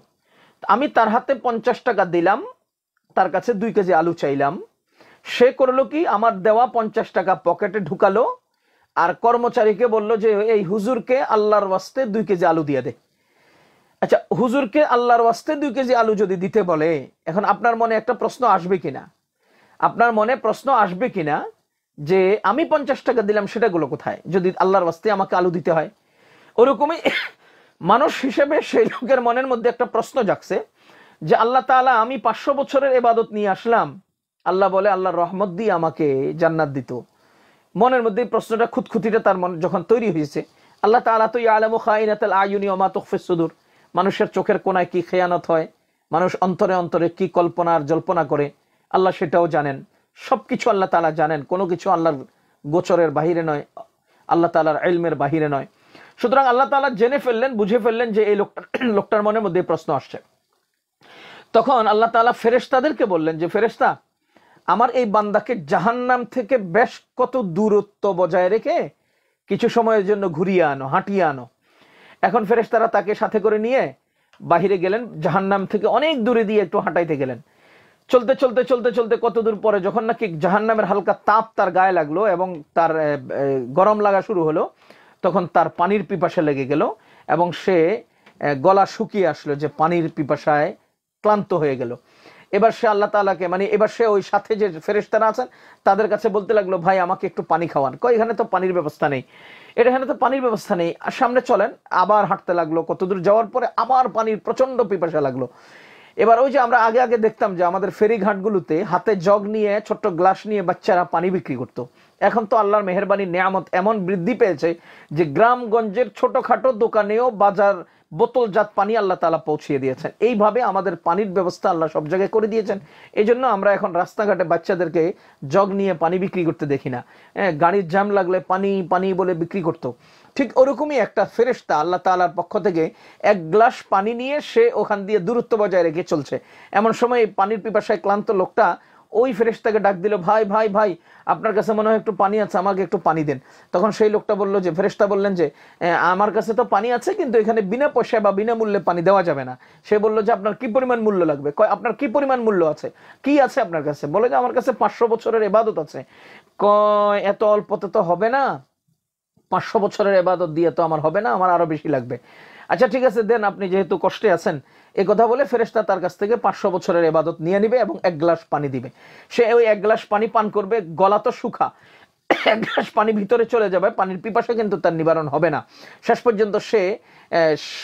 আমি তার হাতে পঞ্চাশ টাকা দিলাম তার কাছে দুই কেজি আলু চাইলাম সে করলো কি আমার দেওয়া পঞ্চাশ টাকা পকেটে ঢুকালো আর কর্মচারীকে বলল যে এই হুজুরকে আল্লাহর ওয়াস্তে দুই কেজি আলু দিয়ে দে আচ্ছা হুজুরকে আল্লাহর ওয়াস্তে দুই কেজি আলু যদি দিতে বলে এখন আপনার মনে একটা প্রশ্ন আসবে কিনা আপনার মনে প্রশ্ন আসবে কিনা যে আমি পঞ্চাশ টাকা দিলাম সেটাগুলো কোথায় যদি আল্লাহর ওয়াস্তে আমাকে আলু দিতে হয় ওরকমই মানুষ হিসেবে সেই লোকের মনের মধ্যে একটা প্রশ্ন জাগছে যে আল্লাহ তালা আমি পাঁচশো বছরের এবাদত নিয়ে আসলাম আল্লাহ বলে আল্লাহর রহমত দিয়ে আমাকে জান্নাত দিত মনের মধ্যে প্রশ্নটা খুঁতখুঁতিটা তার মন যখন তৈরি হয়েছে আল্লাহ তালা তো ইয়ালামু খাইনাতাল আয়ুনি অমাতফে সুদুর মানুষের চোখের কোনায় কি খেয়ানত হয় মানুষ অন্তরে অন্তরে কি কল্পনা আর জল্পনা করে আল্লাহ সেটাও জানেন সব কিছু আল্লাহ তালা জানেন কোনো কিছু আল্লাহর গোচরের বাহিরে নয় আল্লাহ তালার এলমের বাহিরে নয় সুতরাং আল্লাহ তালা জেনে ফেললেন বুঝে ফেললেন যে এই লোকটা লোকটার মনের মধ্যে প্রশ্ন আসছে তখন আল্লাহ তালা ফেরেস্তাদেরকে বললেন যে ফেরেস্তা আমার এই বান্দাকে জাহান্নাম থেকে বেশ কত দূরত্ব বজায় রেখে কিছু সময়ের জন্য ঘুরিয়ে আনো হাঁটিয়ে আনো এখন তারা তাকে সাথে করে নিয়ে বাহিরে গেলেন জাহান্নাম থেকে অনেক দূরে দিয়ে একটু হাঁটাইতে গেলেন চলতে চলতে চলতে চলতে কতদূর পরে যখন নাকি জাহান্নামের হালকা তাপ তার গায়ে লাগলো এবং তার গরম লাগা শুরু হলো তখন তার পানির পিপাসা লেগে গেল এবং সে গলা শুকিয়ে আসলো যে পানির পিপাসায় ক্লান্ত হয়ে গেল এবার সে আল্লাহ তালাকে মানে এবার সে ওই সাথে যে ফেরেস্তারা আছেন তাদের কাছে বলতে লাগলো ভাই আমাকে একটু পানি খাওয়ান কয় এখানে তো পানির ব্যবস্থা নেই এটা এখানে তো পানির ব্যবস্থা নেই আর সামনে চলেন আবার হাঁটতে লাগলো কতদূর যাওয়ার পরে আবার পানির প্রচন্ড পিপাসা লাগলো এবার ওই যে আমরা আগে আগে দেখতাম যে আমাদের ফেরি ঘাটগুলোতে হাতে জগ নিয়ে ছোট্ট গ্লাস নিয়ে বাচ্চারা পানি বিক্রি করতো এখন তো আল্লাহর মেহরবানি নেয়ামত এমন বৃদ্ধি পেয়েছে যে গ্রামগঞ্জের ছোটোখাটো দোকানেও বাজার বোতলজাত পানি আল্লাহ তালা পৌঁছিয়ে দিয়েছেন এইভাবে আমাদের পানির ব্যবস্থা আল্লাহ সব জায়গায় করে দিয়েছেন এই জন্য আমরা এখন রাস্তাঘাটে বাচ্চাদেরকে জগ নিয়ে পানি বিক্রি করতে দেখি না হ্যাঁ গাড়ির জ্যাম লাগলে পানি পানি বলে বিক্রি করতো ঠিক ওরকমই একটা ফেরেস্তা আল্লাহ তালার পক্ষ থেকে এক গ্লাস পানি নিয়ে সে ওখান দিয়ে দূরত্ব বজায় রেখে চলছে এমন সময় এই পানির পিপাসায় ক্লান্ত লোকটা ওই ফেরেস্তাকে ডাক দিল ভাই ভাই ভাই আপনার কাছে মনে হয় একটু পানি আছে আমাকে একটু পানি দেন তখন সেই লোকটা বলল যে ফেরেস্তা বললেন যে আমার কাছে তো পানি আছে কিন্তু এখানে বিনা পয়সায় বা বিনামূল্যে পানি দেওয়া যাবে না সে বলল যে আপনার কি পরিমাণ মূল্য লাগবে কয় আপনার কি পরিমাণ মূল্য আছে কি আছে আপনার কাছে বলে যে আমার কাছে পাঁচশো বছরের এবাদত আছে কয় এত অল্পতে তো হবে না পাঁচশো বছরের এবাদত দিয়ে তো আমার হবে না আমার আরো বেশি লাগবে আচ্ছা ঠিক আছে দেন আপনি যেহেতু কষ্টে আছেন এ কথা বলে ফেরেস্তা তার কাছ থেকে পাঁচশো বছরের এবাদত নিয়ে নিবে এবং এক গ্লাস পানি দিবে সে ওই এক গ্লাস পানি পান করবে গলা তো শুখা এক গ্লাস পানি ভিতরে চলে যাবে পানির পিপাসা কিন্তু তার নিবারণ হবে না শেষ পর্যন্ত সে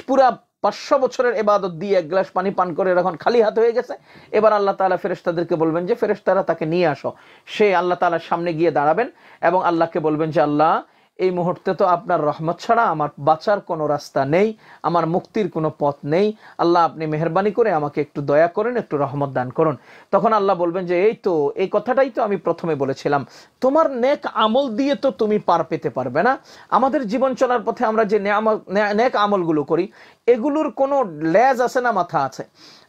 পুরা পাঁচশো বছরের এবাদত দিয়ে এক গ্লাস পানি পান করে এখন খালি হাত হয়ে গেছে এবার আল্লাহ তালা ফেরেস্তাদেরকে বলবেন যে ফেরেস্তারা তাকে নিয়ে আসো সে আল্লাহ তালার সামনে গিয়ে দাঁড়াবেন এবং আল্লাহকে বলবেন যে আল্লাহ এই মুহূর্তে তো আপনার রহমত ছাড়া আমার বাঁচার কোনো রাস্তা নেই আমার মুক্তির কোনো পথ নেই আল্লাহ আপনি মেহরবানি করে আমাকে একটু দয়া করেন একটু রহমত দান করুন তখন আল্লাহ বলবেন যে এই তো এই কথাটাই তো আমি প্রথমে বলেছিলাম তোমার নেক আমল দিয়ে তো তুমি পার পেতে পারবে না আমাদের জীবন চলার পথে আমরা যে নেক আমলগুলো করি এগুলোর কোনো লেজ আছে না মাথা আছে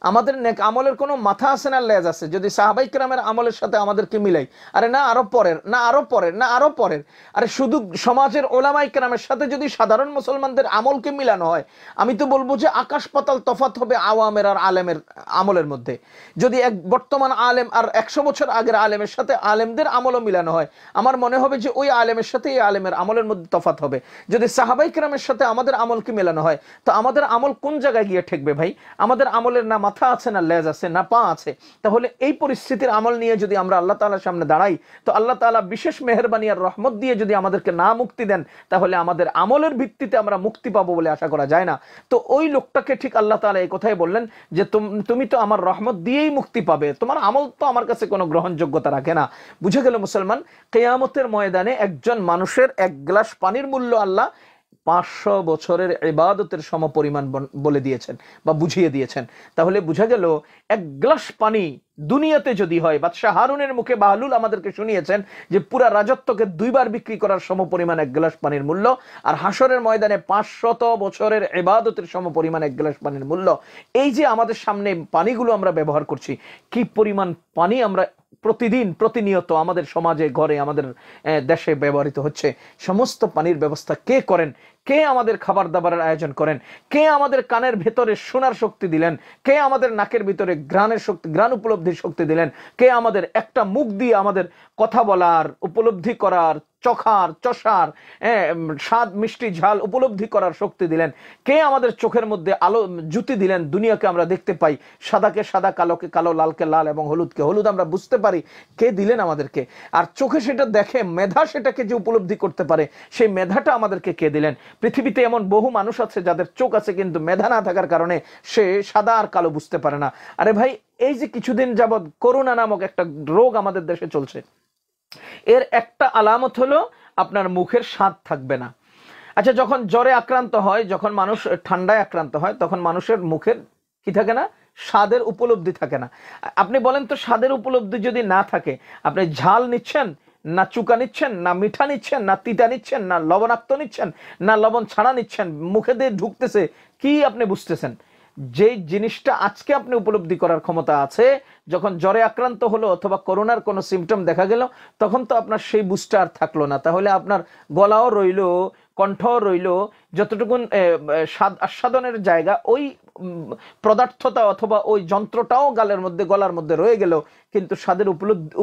আমাদের নেক আমলের কোনো মাথা আছে না লেজ আছে যদি সাহাবাইকরামের আমলের সাথে আমাদেরকে মিলাই আরে না আরো পরের না আরো পরের না আরো পরের আরে শুধু সমাজের ওলামাইকরামের সাথে যদি সাধারণ মুসলমানদের আমলকে মিলানো হয় আমি তো বলবো যে আকাশ পাতাল তফাত হবে আওয়ামের আর আলেমের আমলের মধ্যে যদি এক বর্তমান আলেম আর একশো বছর আগের আলেমের সাথে আলেমদের আমলও মিলানো হয় আমার মনে হবে যে ওই আলেমের সাথে এই আলেমের আমলের মধ্যে তফাত হবে যদি সাহাবাইকরামের সাথে আমাদের আমলকে মিলানো হয় তো আমাদের আমল কোন জায়গায় গিয়ে ঠেকবে ভাই আমাদের আমলের নাম মাথা আছে না লেজ আছে না পা আছে তাহলে এই পরিস্থিতির আমল নিয়ে যদি আমরা আল্লাহ তালার সামনে দাঁড়াই তো আল্লাহ তালা বিশেষ মেহরবানি আর রহমত দিয়ে যদি আমাদেরকে না মুক্তি দেন তাহলে আমাদের আমলের ভিত্তিতে আমরা মুক্তি পাবো বলে আশা করা যায় না তো ওই লোকটাকে ঠিক আল্লাহ তালা এই কথাই বললেন যে তুমি তো আমার রহমত দিয়েই মুক্তি পাবে তোমার আমল তো আমার কাছে কোনো গ্রহণযোগ্যতা রাখে না বুঝে গেল মুসলমান কেয়ামতের ময়দানে একজন মানুষের এক গ্লাস পানির মূল্য আল্লাহ পাঁচশো বছরের ইবাদতের সম পরিমাণ বলে দিয়েছেন বা বুঝিয়ে দিয়েছেন তাহলে বুঝা গেল এক গ্লাস পানি দুনিয়াতে যদি হয় বাদশাহ হারুনের মুখে বাহলুল আমাদেরকে শুনিয়েছেন যে পুরা রাজত্বকে দুইবার বিক্রি করার সম পরিমাণ এক গ্লাস পানির মূল্য আর হাসরের ময়দানে পাঁচশত বছরের এবাদতের সম পরিমাণ এক গ্লাস পানির মূল্য এই যে আমাদের সামনে পানিগুলো আমরা ব্যবহার করছি কি পরিমাণ পানি আমরা প্রতিদিন প্রতিনিয়ত আমাদের সমাজে ঘরে আমাদের দেশে ব্যবহৃত হচ্ছে সমস্ত পানির ব্যবস্থা কে করেন কে আমাদের খাবার দাবারের আয়োজন করেন কে আমাদের কানের ভেতরে শোনার শক্তি দিলেন কে আমাদের নাকের ভিতরে গ্রানের শক্তি গ্রাণ উপলব্ধির শক্তি দিলেন কে আমাদের একটা মুখ দিয়ে আমাদের কথা বলার উপলব্ধি করার চখার চষার স্বাদ মিষ্টি ঝাল উপলব্ধি করার শক্তি দিলেন কে আমাদের চোখের মধ্যে আলো জুতি দিলেন দুনিয়াকে আমরা দেখতে পাই সাদাকে সাদা কালোকে কালো লালকে লাল এবং হলুদকে হলুদ আমরা বুঝতে পারি কে দিলেন আমাদেরকে আর চোখে সেটা দেখে মেধা সেটাকে যে উপলব্ধি করতে পারে সেই মেধাটা আমাদেরকে কে দিলেন পৃথিবীতে এমন বহু মানুষ আছে যাদের চোখ আছে কিন্তু মেধা না থাকার কারণে সে সাদা আর কালো বুঝতে পারে না আরে ভাই এই যে কিছুদিন যাবৎ করোনা নামক একটা রোগ আমাদের দেশে চলছে এর একটা আলামত হলো আপনার মুখের স্বাদ থাকবে না আচ্ছা যখন জ্বরে আক্রান্ত হয় যখন মানুষ ঠান্ডায় আক্রান্ত হয় তখন মানুষের মুখের কি থাকে না স্বাদের উপলব্ধি থাকে না আপনি বলেন তো স্বাদের উপলব্ধি যদি না থাকে আপনি ঝাল নিচ্ছেন না চুকা নিচ্ছেন না মিঠা নিচ্ছেন না তিতা নিচ্ছেন না লবণাক্ত নিচ্ছেন না লবণ ছাড়া নিচ্ছেন মুখে দিয়ে ঢুকতেছে কি আপনি বুঝতেছেন যে জিনিসটা আজকে আপনি উপলব্ধি করার ক্ষমতা আছে যখন জ্বরে আক্রান্ত হলো অথবা করোনার কোনো সিমটম দেখা গেল তখন তো আপনার সেই বুঝটা আর থাকলো না তাহলে আপনার গলাও রইল কণ্ঠ রইল যতটুকুন স্বাদ আস্বাদনের জায়গা ওই পদার্থতা অথবা ওই যন্ত্রটাও গালের মধ্যে গলার মধ্যে রয়ে গেল কিন্তু স্বাদের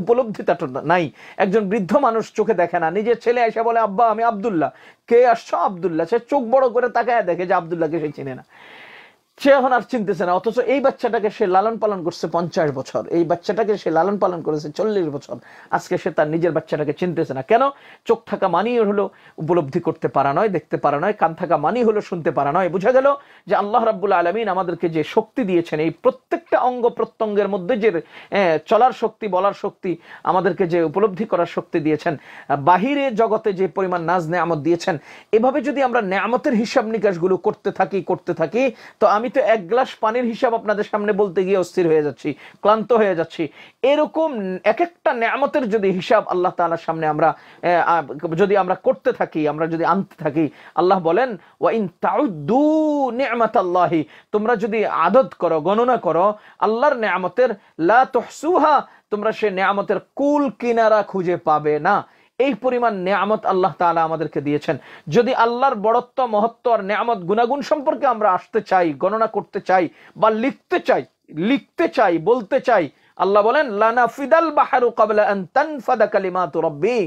উপলব্ধিটা নাই একজন বৃদ্ধ মানুষ চোখে দেখে না নিজের ছেলে এসে বলে আব্বা আমি আবদুল্লাহ কে আসছো আবদুল্লাহ সে চোখ বড় করে তাকায় দেখে যে আবদুল্লাহকে সে চিনে না সে এখন আর চিনতেছে না অথচ এই বাচ্চাটাকে সে লালন পালন করছে পঞ্চাশ বছর এই বাচ্চাটাকে সে লালন পালন করেছে চল্লিশ বছর আজকে সে তার নিজের বাচ্চাটাকে চিনতেছে না কেন চোখ থাকা মানি হলো উপলব্ধি করতে পারা নয় দেখতে পারা নয় কান থাকা মানি হলো শুনতে পারা নয় বুঝা গেল যে আল্লাহ রাবুল আলমিন আমাদেরকে যে শক্তি দিয়েছেন এই প্রত্যেকটা অঙ্গ প্রত্যঙ্গের মধ্যে যে চলার শক্তি বলার শক্তি আমাদেরকে যে উপলব্ধি করার শক্তি দিয়েছেন বাহিরে জগতে যে পরিমাণ নাজ নেয়ামত দিয়েছেন এভাবে যদি আমরা নেয়ামতের হিসাব নিকাশগুলো করতে থাকি করতে থাকি তো আমি আমি তো এক গ্লাস পানির হিসাব আপনাদের সামনে বলতে গিয়ে অস্থির হয়ে যাচ্ছি ক্লান্ত হয়ে যাচ্ছি এরকম এক একটা ন্যামতের যদি হিসাব আল্লাহ তালার সামনে আমরা যদি আমরা করতে থাকি আমরা যদি আনতে থাকি আল্লাহ বলেন ওয়াইন তাউদ্দু নেয়ামত আল্লাহি তোমরা যদি আদত করো গণনা করো আল্লাহর নেয়ামতের লা তহসুহা তোমরা সে নেয়ামতের কুল কিনারা খুঁজে পাবে না এই পরিমাণ নেয়ামত আল্লাহ তালা আমাদেরকে দিয়েছেন যদি আল্লাহর বড়ত্ব মহত্ব আর নেয়ামত গুণাগুণ সম্পর্কে আমরা আসতে চাই গণনা করতে চাই বা লিখতে চাই লিখতে চাই বলতে চাই আল্লাহ বলেন লানা ফিদাল বাহারু কাবলা তানফাদা কালিমাতু রব্বী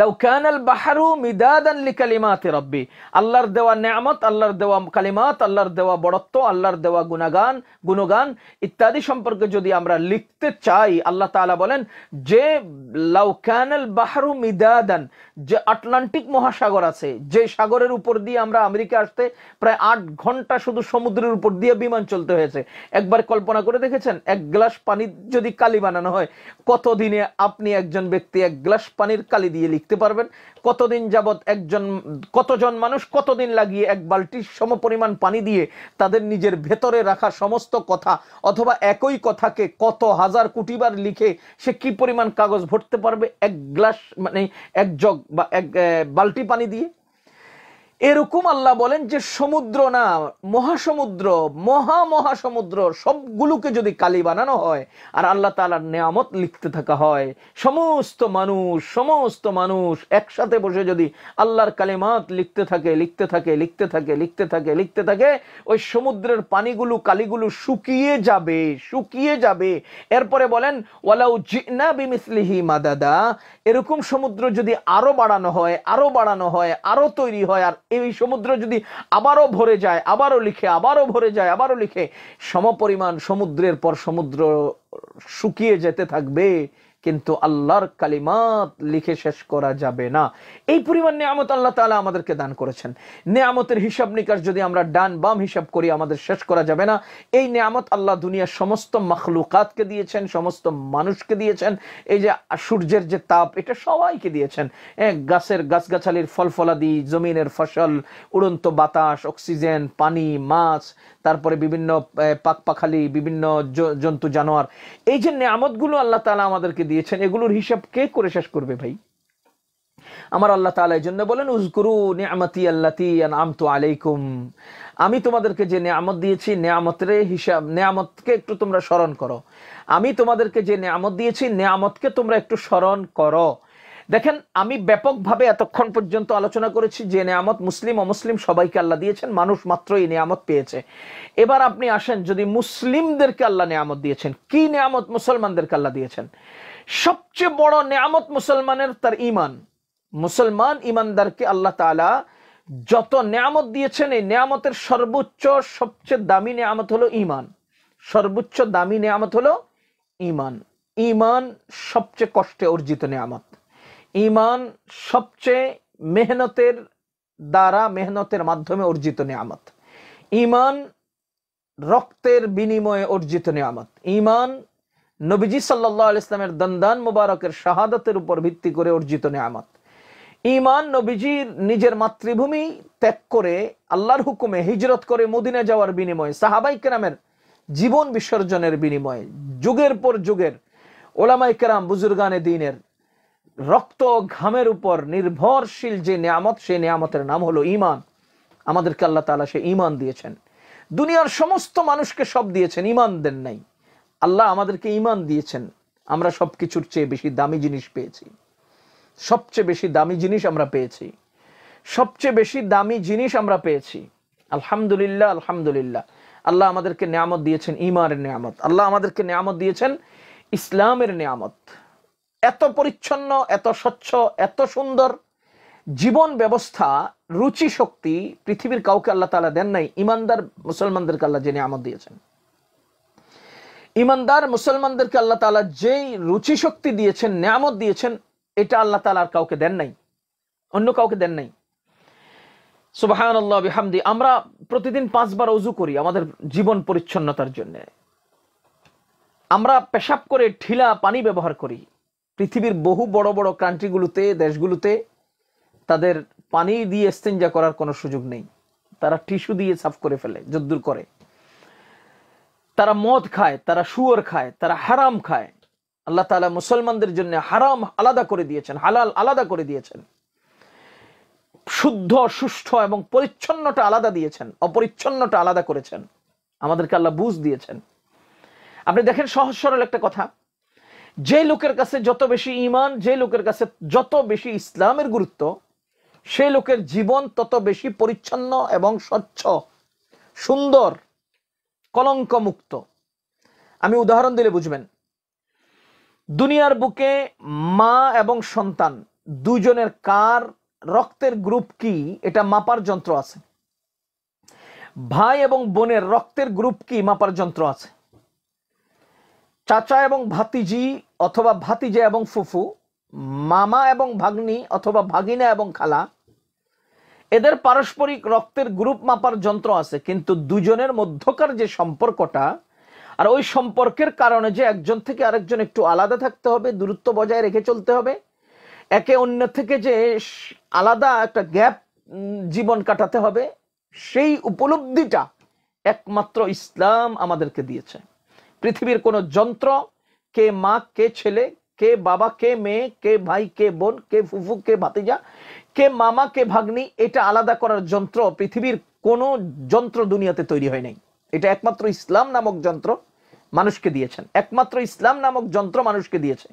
লাউকানাল বাহারু মিদাদান লিকালিমাতে রব্বি আল্লাহর দেওয়া নেয়ামত আল্লাহর দেওয়া কালিমাত আল্লাহর দেওয়া বড়ত্ব আল্লাহর দেওয়া গুনাগান গুণগান ইত্যাদি সম্পর্কে যদি আমরা লিখতে চাই আল্লাহ তাআলা বলেন যে লাউকানাল বাহারু মিদাদান যে আটলান্টিক মহাসাগর আছে যে সাগরের উপর দিয়ে আমরা আমেরিকা আসতে প্রায় আট ঘন্টা শুধু সমুদ্রের উপর দিয়ে বিমান চলতে হয়েছে একবার কল্পনা করে দেখেছেন এক গ্লাস পানি যদি কালি বানানো হয় কতদিনে আপনি একজন ব্যক্তি এক গ্লাস পানির কালি দিয়ে লিখতে পারবেন কতদিন যাবত একজন কতজন মানুষ কতদিন লাগিয়ে এক বালতির সমপরিমাণ পানি দিয়ে তাদের নিজের ভেতরে রাখা সমস্ত কথা অথবা একই কথাকে কত হাজার কোটিবার লিখে সে কি পরিমাণ কাগজ ভরতে পারবে এক গ্লাস মানে এক জগ বা এক বালতি পানি দিয়ে এরকম আল্লাহ বলেন যে সমুদ্র না মহাসমুদ্র মহা মহাসমুদ্র সবগুলোকে যদি কালি বানানো হয় আর আল্লাহ তালার নেয়ামত লিখতে থাকা হয় সমস্ত মানুষ সমস্ত মানুষ একসাথে বসে যদি আল্লাহর কালিমাত লিখতে থাকে লিখতে থাকে লিখতে থাকে লিখতে থাকে লিখতে থাকে ওই সমুদ্রের পানিগুলো কালিগুলো শুকিয়ে যাবে শুকিয়ে যাবে এরপরে বলেন ওয়ালাউ জিনা বিমিসলিহি মাদাদা এরকম সমুদ্র যদি আরো বাড়ানো হয় আরো বাড়ানো হয় আরো তৈরি হয় আর এই সমুদ্র যদি আবারও ভরে যায় আবারও লিখে আবারও ভরে যায় আবারও লিখে সমপরিমাণ সমুদ্রের পর সমুদ্র শুকিয়ে যেতে থাকবে কিন্তু আল্লাহর কালিমাত লিখে শেষ করা যাবে না এই পরিমাণ নিয়ামত আল্লাহ তালা আমাদেরকে দান করেছেন নিয়ামতের হিসাব নিকাশ যদি আমরা ডান বাম হিসাব করি আমাদের শেষ করা যাবে না এই নিয়ামত আল্লাহ দুনিয়ার সমস্ত মখলুকাতকে দিয়েছেন সমস্ত মানুষকে দিয়েছেন এই যে সূর্যের যে তাপ এটা সবাইকে দিয়েছেন হ্যাঁ, গাছের গাছগাছালির ফল ফলাদি জমিনের ফসল উড়ন্ত বাতাস অক্সিজেন পানি মাছ তারপরে বিভিন্ন পাক পাখালি বিভিন্ন জন্তু জানোয়ার এই যে নিয়ামতগুলো আল্লাহ তালা আমাদেরকে দিয়েছেন এগুলোর হিসাব কে করে শেষ করবে ভাই আমার আল্লাহ তালা এই জন্য বলেন উজকুরু নিয়ামতি আল্লাহ আল্লাতি তো আলাইকুম আমি তোমাদেরকে যে নিয়ামত দিয়েছি নিয়ামতের হিসাব নিয়ামতকে একটু তোমরা স্মরণ করো আমি তোমাদেরকে যে নিয়ামত দিয়েছি নিয়ামতকে তোমরা একটু স্মরণ করো দেখেন আমি ব্যাপকভাবে এতক্ষণ পর্যন্ত আলোচনা করেছি যে নেয়ামত মুসলিম অমুসলিম সবাইকে আল্লাহ দিয়েছেন মানুষ মাত্র এই নেয়ামত পেয়েছে এবার আপনি আসেন যদি মুসলিমদেরকে আল্লাহ নেয়ামত দিয়েছেন কি নেয়ামত মুসলমানদেরকে আল্লাহ দিয়েছেন সবচেয়ে বড় নেয়ামত মুসলমানের তার ইমান মুসলমান ইমানদারকে আল্লাহ তালা যত নেয়ামত দিয়েছেন এই নেয়ামতের সর্বোচ্চ সবচেয়ে দামি নেয়ামত হলো ইমান সর্বোচ্চ দামি নেয়ামত হলো ইমান ইমান সবচেয়ে কষ্টে অর্জিত নেয়ামত ইমান সবচেয়ে মেহনতের দ্বারা মেহনতের মাধ্যমে অর্জিত নিয়ামত ইমান রক্তের বিনিময়ে অর্জিত নিয়ামত ইমান নবীজি সাল্লাহ ইসলামের দন্দান মুবারকের শাহাদতের উপর ভিত্তি করে অর্জিত নিয়ামত ইমান নবীজির নিজের মাতৃভূমি ত্যাগ করে আল্লাহর হুকুমে হিজরত করে মদিনে যাওয়ার বিনিময়ে সাহাবাই কেরামের জীবন বিসর্জনের বিনিময়ে যুগের পর যুগের ওলামাই কেরাম বুজুর্গানে দিনের রক্ত ঘামের উপর নির্ভরশীল যে নিয়ামত সেই নিয়ামতের নাম হলো ইমান আমাদেরকে আল্লাহ তালা সে ইমান দিয়েছেন দুনিয়ার সমস্ত মানুষকে সব দিয়েছেন ইমান দেন নাই আল্লাহ আমাদেরকে ইমান দিয়েছেন আমরা সব কিছুর চেয়ে বেশি দামি জিনিস পেয়েছি সবচেয়ে বেশি দামি জিনিস আমরা পেয়েছি সবচেয়ে বেশি দামি জিনিস আমরা পেয়েছি আলহামদুলিল্লাহ আলহামদুলিল্লাহ আল্লাহ আমাদেরকে নিয়ামত দিয়েছেন ইমানের নিয়ামত আল্লাহ আমাদেরকে নিয়ামত দিয়েছেন ইসলামের নিয়ামত এত পরিচ্ছন্ন এত স্বচ্ছ এত সুন্দর জীবন ব্যবস্থা রুচি শক্তি পৃথিবীর কাউকে আল্লাহ তালা দেন নাই ইমানদার মুসলমানদেরকে আল্লাহ যিনি আমদ দিয়েছেন ইমানদার মুসলমানদেরকে আল্লাহ তালা যেই রুচি শক্তি দিয়েছেন নিয়ামত দিয়েছেন এটা আল্লাহ তালা আর কাউকে দেন নাই অন্য কাউকে দেন নাই সুবাহ আল্লাহ আমরা প্রতিদিন পাঁচবার উজু করি আমাদের জীবন পরিচ্ছন্নতার জন্য আমরা পেশাব করে ঠিলা পানি ব্যবহার করি পৃথিবীর বহু বড় বড় কান্ট্রিগুলোতে দেশগুলোতে তাদের পানি দিয়ে স্তেঞ্জা করার কোনো সুযোগ নেই তারা টিস্যু দিয়ে সাফ করে ফেলে যদ্দুর করে তারা মদ খায় তারা শুয়োর খায় তারা হারাম খায় আল্লাহ তালা মুসলমানদের জন্য হারাম আলাদা করে দিয়েছেন হালাল আলাদা করে দিয়েছেন শুদ্ধ সুষ্ঠ এবং পরিচ্ছন্নটা আলাদা দিয়েছেন অপরিচ্ছন্নটা আলাদা করেছেন আমাদেরকে আল্লাহ বুঝ দিয়েছেন আপনি দেখেন সহজ সরল একটা কথা যে লোকের কাছে যত বেশি ইমান যে লোকের কাছে যত বেশি ইসলামের গুরুত্ব সেই লোকের জীবন তত বেশি পরিচ্ছন্ন এবং স্বচ্ছ সুন্দর কলঙ্কমুক্ত আমি উদাহরণ দিলে বুঝবেন দুনিয়ার বুকে মা এবং সন্তান দুজনের কার রক্তের গ্রুপ কি এটা মাপার যন্ত্র আছে ভাই এবং বোনের রক্তের গ্রুপ কি মাপার যন্ত্র আছে চাচা এবং ভাতিজি অথবা ভাতিজা এবং ফুফু মামা এবং ভাগ্নি অথবা ভাগিনা এবং খালা এদের পারস্পরিক রক্তের গ্রুপ মাপার যন্ত্র আছে কিন্তু দুজনের মধ্যকার যে সম্পর্কটা আর ওই সম্পর্কের কারণে যে একজন থেকে আরেকজন একটু আলাদা থাকতে হবে দূরত্ব বজায় রেখে চলতে হবে একে অন্য থেকে যে আলাদা একটা গ্যাপ জীবন কাটাতে হবে সেই উপলব্ধিটা একমাত্র ইসলাম আমাদেরকে দিয়েছে পৃথিবীর কোনো যন্ত্র কে মা কে ছেলে কে বাবা কে মেয়ে কে ভাই কে বোন কে ফুফু কে ভাতিজা কে মামা কে ভাগ্নি এটা আলাদা করার যন্ত্র পৃথিবীর কোনো যন্ত্র দুনিয়াতে তৈরি হয় নাই এটা একমাত্র ইসলাম নামক যন্ত্র মানুষকে দিয়েছেন একমাত্র ইসলাম নামক যন্ত্র মানুষকে দিয়েছে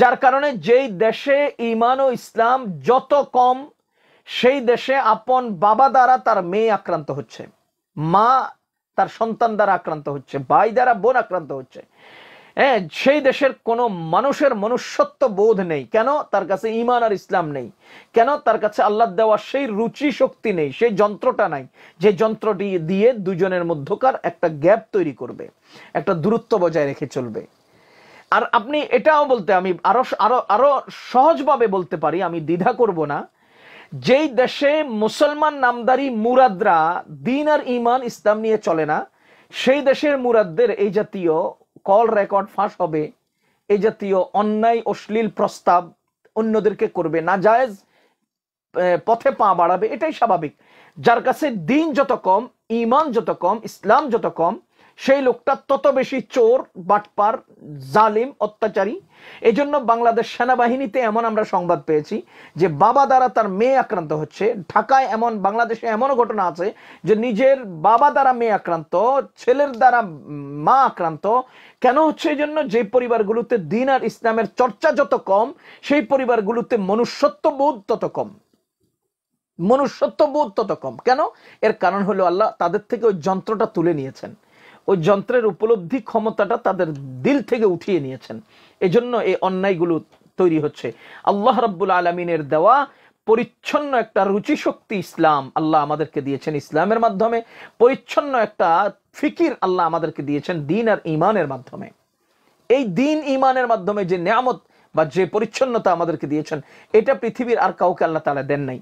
যার কারণে যেই দেশে ইমান ও ইসলাম যত কম সেই দেশে আপন বাবা দ্বারা তার মেয়ে আক্রান্ত হচ্ছে মা তার সন্তান দ্বারা আক্রান্ত হচ্ছে ভাই দ্বারা বোন আক্রান্ত হচ্ছে হ্যাঁ সেই দেশের কোনো মানুষের মনুষ্যত্ব বোধ নেই কেন তার কাছে ইমান আর ইসলাম নেই কেন তার কাছে আল্লাহ দেওয়া সেই রুচি শক্তি নেই সেই যন্ত্রটা নাই যে যন্ত্রটি দিয়ে দুজনের মধ্যকার একটা গ্যাপ তৈরি করবে একটা দূরত্ব বজায় রেখে চলবে আর আপনি এটাও বলতে আমি আরো আরো আরো সহজভাবে বলতে পারি আমি দ্বিধা করব না যেই দেশে মুসলমান নামদারি মুরাদরা দিন আর ইমান ইসলাম নিয়ে চলে না সেই দেশের মুরাদদের এই জাতীয় কল রেকর্ড ফাঁস হবে এই জাতীয় অন্যায় অশ্লীল প্রস্তাব অন্যদেরকে করবে না জায়েজ পথে পা বাড়াবে এটাই স্বাভাবিক যার কাছে দিন যত কম ইমান যত কম ইসলাম যত কম সেই লোকটা তত বেশি চোর বাটপার জালিম অত্যাচারী এজন্য বাংলাদেশ সেনাবাহিনীতে এমন আমরা সংবাদ পেয়েছি যে বাবা দ্বারা তার মেয়ে আক্রান্ত হচ্ছে ঢাকায় এমন বাংলাদেশে এমন ঘটনা আছে যে নিজের বাবা দ্বারা মেয়ে আক্রান্ত ছেলের দ্বারা মা আক্রান্ত কেন হচ্ছে এই জন্য যে পরিবারগুলোতে দিন আর ইসলামের চর্চা যত কম সেই পরিবারগুলোতে মনুষ্যত্ববোধ তত কম মনুষ্যত্ববোধ তত কম কেন এর কারণ হলো আল্লাহ তাদের থেকে ওই যন্ত্রটা তুলে নিয়েছেন ওই যন্ত্রের উপলব্ধি ক্ষমতাটা তাদের দিল থেকে উঠিয়ে নিয়েছেন এজন্য এই অন্যায়গুলো তৈরি হচ্ছে আল্লাহ রব্বুল আলমিনের দেওয়া পরিচ্ছন্ন একটা রুচি শক্তি ইসলাম আল্লাহ আমাদেরকে দিয়েছেন ইসলামের মাধ্যমে পরিচ্ছন্ন একটা ফিকির আল্লাহ আমাদেরকে দিয়েছেন দিন আর ইমানের মাধ্যমে এই দিন ইমানের মাধ্যমে যে নিয়ামত বা যে পরিচ্ছন্নতা আমাদেরকে দিয়েছেন এটা পৃথিবীর আর কাউকে আল্লাহ তালা দেন নাই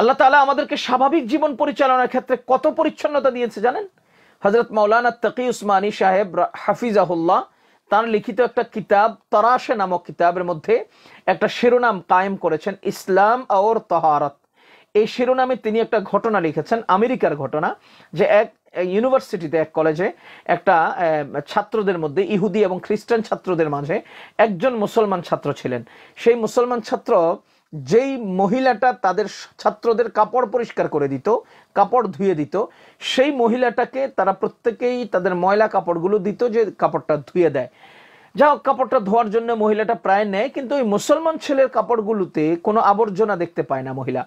আল্লাহ তালা আমাদেরকে স্বাভাবিক জীবন পরিচালনার ক্ষেত্রে কত পরিচ্ছন্নতা দিয়েছে জানেন হজরত মৌলানা তকি উসমানী সাহেব হাফিজাহুল্লাহ তার লিখিত একটা কিতাব তরাশে নামক কিতাবের মধ্যে একটা শিরোনাম কায়েম করেছেন ইসলাম আওর তহারত এই শিরোনামে তিনি একটা ঘটনা লিখেছেন আমেরিকার ঘটনা যে এক ইউনিভার্সিটিতে এক কলেজে একটা ছাত্রদের মধ্যে ইহুদি এবং খ্রিস্টান ছাত্রদের মাঝে একজন মুসলমান ছাত্র ছিলেন সেই মুসলমান ছাত্র যেই মহিলাটা তাদের ছাত্রদের কাপড় পরিষ্কার করে দিত কাপড় ধুয়ে দিত সেই মহিলাটাকে তারা প্রত্যেকেই তাদের ময়লা কাপড়গুলো দিত যে কাপড়টা ধুয়ে দেয় যা হোক কাপড়টা ধোয়ার জন্য মহিলাটা প্রায় নেয় কিন্তু ওই মুসলমান ছেলের কাপড়গুলোতে কোনো আবর্জনা দেখতে পায় না মহিলা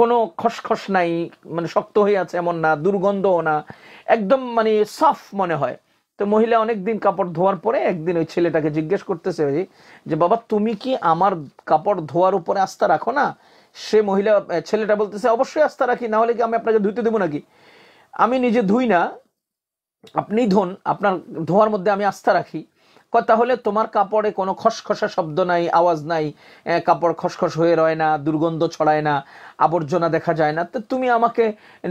কোনো খসখস নাই মানে শক্ত হয়ে আছে এমন না দুর্গন্ধও না একদম মানে সাফ মনে হয় তো মহিলা অনেক দিন কাপড় ধোয়ার পরে একদিন ওই ছেলেটাকে জিজ্ঞেস করতেছে যে বাবা তুমি কি আমার কাপড় ধোয়ার উপরে আস্থা রাখো না সে মহিলা ছেলেটা বলতেছে অবশ্যই আস্থা রাখি না হলে কি আমি আপনাকে ধুইতে দেবো নাকি আমি নিজে ধুই না আপনি ধোন আপনার ধোয়ার মধ্যে আমি আস্থা রাখি তাহলে তোমার কাপড়ে কোনো খসখসা শব্দ নাই আওয়াজ নাই কাপড় খসখস হয়ে রয় না দুর্গন্ধ ছড়ায় না আবর্জনা দেখা যায় না তো তুমি আমাকে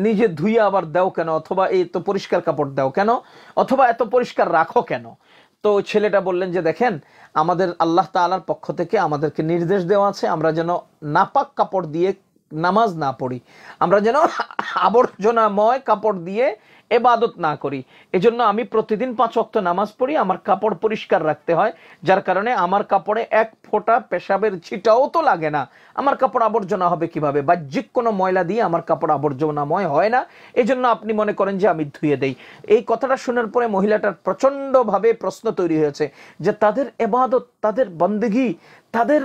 নিজে ধুইয়ে আবার দাও কেন অথবা এই তো পরিষ্কার কাপড় দাও কেন অথবা এত পরিষ্কার রাখো কেন তো ছেলেটা বললেন যে দেখেন আমাদের আল্লাহ তালার পক্ষ থেকে আমাদেরকে নির্দেশ দেওয়া আছে আমরা যেন নাপাক কাপড় দিয়ে নামাজ না পড়ি আমরা যেন আবর্জনাময় কাপড় দিয়ে এবাদত না করি এজন্য আমি প্রতিদিন পাঁচ অক্ত নামাজ পড়ি আমার কাপড় পরিষ্কার রাখতে হয় যার কারণে আমার কাপড়ে এক ফোঁটা পেশাবের ছিটাও তো লাগে না আমার কাপড় আবর্জনা হবে কিভাবে বাহ্যিক কোনো ময়লা দিয়ে আমার কাপড় আবর্জনাময় হয় না এজন্য আপনি মনে করেন যে আমি ধুয়ে দেই এই কথাটা শোনার পরে মহিলাটার প্রচণ্ডভাবে প্রশ্ন তৈরি হয়েছে যে তাদের এবাদত তাদের বন্দেগি তাদের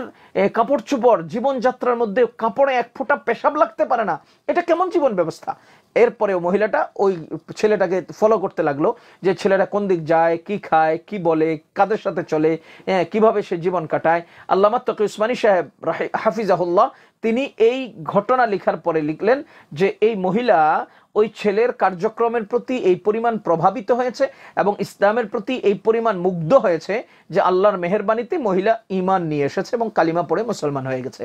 কাপড় চুপড় জীবনযাত্রার মধ্যে কাপড়ে এক ফোঁটা পেশাব লাগতে পারে না এটা কেমন জীবন ব্যবস্থা এরপরে মহিলাটা ওই ছেলেটাকে ফলো করতে লাগলো যে ছেলেটা কোন দিক যায় কি খায় কি বলে কাদের সাথে চলে হ্যাঁ, কিভাবে সে জীবন কাটায় আল্লাহ তকি উসমানী সাহেব হাফিজাহুল্লাহ তিনি এই ঘটনা লেখার পরে লিখলেন যে এই মহিলা ওই ছেলের কার্যক্রমের প্রতি এই পরিমাণ প্রভাবিত হয়েছে এবং ইসলামের প্রতি এই পরিমাণ মুগ্ধ হয়েছে যে আল্লাহর মেহরবানিতে মহিলা ইমান নিয়ে এসেছে এবং কালিমা পড়ে মুসলমান হয়ে গেছে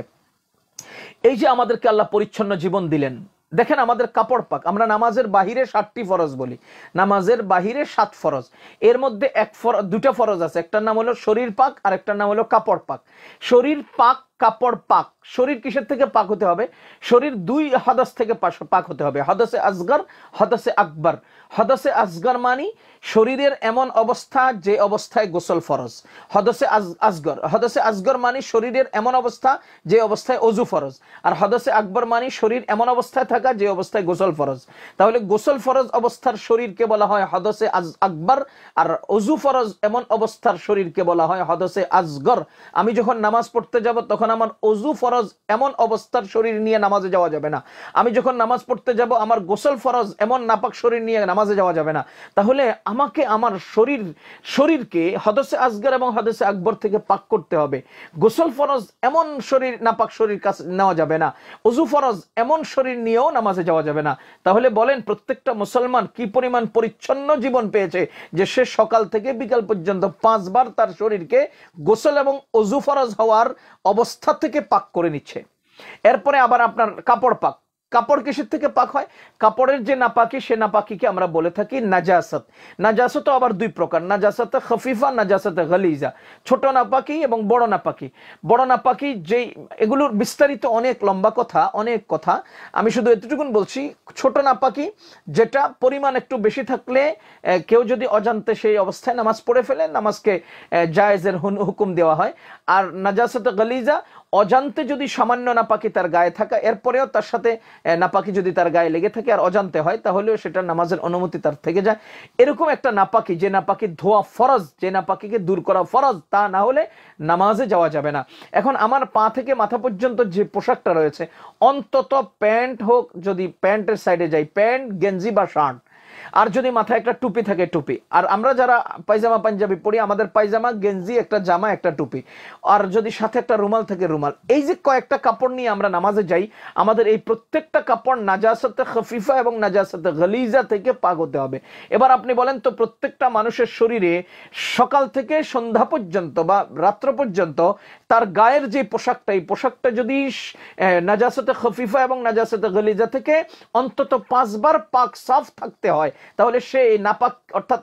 এই যে আমাদেরকে আল্লাহ পরিচ্ছন্ন জীবন দিলেন দেখেন আমাদের কাপড় পাক আমরা নামাজের বাহিরে সাতটি ফরজ বলি নামাজের বাহিরে সাত ফরজ এর মধ্যে এক ফরজ দুটা ফরজ আছে একটার নাম হলো শরীর পাক আর একটার নাম হলো কাপড় পাক শরীর পাক কাপড় পাক শরীর কিসের থেকে পাক হতে হবে শরীর দুই হদস থেকে পাক হতে হবে হদসে আসগর হদসে আকবর হদসে আসগর মানি শরীরের এমন অবস্থা যে অবস্থায় গোসল ফরজ হদসে আসগর হদসে আসগর মানি শরীরের এমন অবস্থা যে অবস্থায় অজু ফরজ আর হদসে আকবর মানি শরীর এমন অবস্থায় থাকা যে অবস্থায় গোসল ফরজ তাহলে গোসল ফরজ অবস্থার শরীরকে বলা হয় হদসে আজ আকবর আর অজু ফরজ এমন অবস্থার শরীরকে বলা হয় হদসে আসগর আমি যখন নামাজ পড়তে যাব তখন তখন আমার অজু ফরজ এমন অবস্থার শরীর নিয়ে নামাজে যাওয়া যাবে না আমি যখন নামাজ পড়তে যাব আমার গোসল ফরজ এমন নাপাক শরীর নিয়ে নামাজে যাওয়া যাবে না তাহলে আমাকে আমার শরীর শরীরকে হদসে আজগর এবং হদসে আকবর থেকে পাক করতে হবে গোসল ফরজ এমন শরীর নাপাক শরীর কাছে নেওয়া যাবে না অজু ফরজ এমন শরীর নিয়েও নামাজে যাওয়া যাবে না তাহলে বলেন প্রত্যেকটা মুসলমান কি পরিমাণ পরিচ্ছন্ন জীবন পেয়েছে যে সে সকাল থেকে বিকাল পর্যন্ত পাঁচবার তার শরীরকে গোসল এবং অজু ফরজ হওয়ার অবস্থা থেকে পাক করে নিচ্ছে এরপরে আবার আপনার কাপড় পাক কাপড় কিসের থেকে পাক হয় কাপড়ের যে নাপাকি সে নাপাকিকে আমরা বলে থাকি নাজাসত নাজাসত আবার দুই প্রকার নাজাসত খফিফা নাজাসত গলিজা ছোট নাপাকি এবং বড় নাপাকি বড় নাপাকি যে এগুলোর বিস্তারিত অনেক লম্বা কথা অনেক কথা আমি শুধু এতটুকুন বলছি ছোট নাপাকি যেটা পরিমাণ একটু বেশি থাকলে কেউ যদি অজান্তে সেই অবস্থায় নামাজ পড়ে ফেলে নামাজকে জায়েজের হুকুম দেওয়া হয় আর নাজাসত গলিজা অজান্তে যদি সামান্য নাপাকি তার গায়ে থাকা এরপরেও তার সাথে নাপাকি যদি তার গায়ে লেগে থাকে আর অজান্তে হয় তাহলেও সেটা নামাজের অনুমতি তার থেকে যায় এরকম একটা নাপাকি যে নাপাকি ধোয়া ফরজ যে নাপাকিকে দূর করা ফরজ তা না হলে নামাজে যাওয়া যাবে না এখন আমার পা থেকে মাথা পর্যন্ত যে পোশাকটা রয়েছে অন্তত প্যান্ট হোক যদি প্যান্টের সাইডে যাই প্যান্ট গেঞ্জি বা শার্ট আর যদি মাথায় একটা টুপি থাকে টুপি আর আমরা যারা পায়জামা পাঞ্জাবি পরি আমাদের পায়জামা গেঞ্জি একটা জামা একটা টুপি আর যদি সাথে একটা রুমাল থাকে রুমাল এই যে কয়েকটা কাপড় নিয়ে আমরা নামাজে যাই আমাদের এই প্রত্যেকটা কাপড় নাজাসাতে খফিফা এবং নাজাসাতে গলিজা থেকে পাক হতে হবে এবার আপনি বলেন তো প্রত্যেকটা মানুষের শরীরে সকাল থেকে সন্ধ্যা পর্যন্ত বা রাত্র পর্যন্ত তার গায়ের যে পোশাকটা এই পোশাকটা যদি নাজাসাতে খফিফা এবং নাজাসাতে গলিজা থেকে অন্তত পাঁচবার পাক সাফ থাকতে হয় তাহলে সে এই নাপাক অর্থাৎ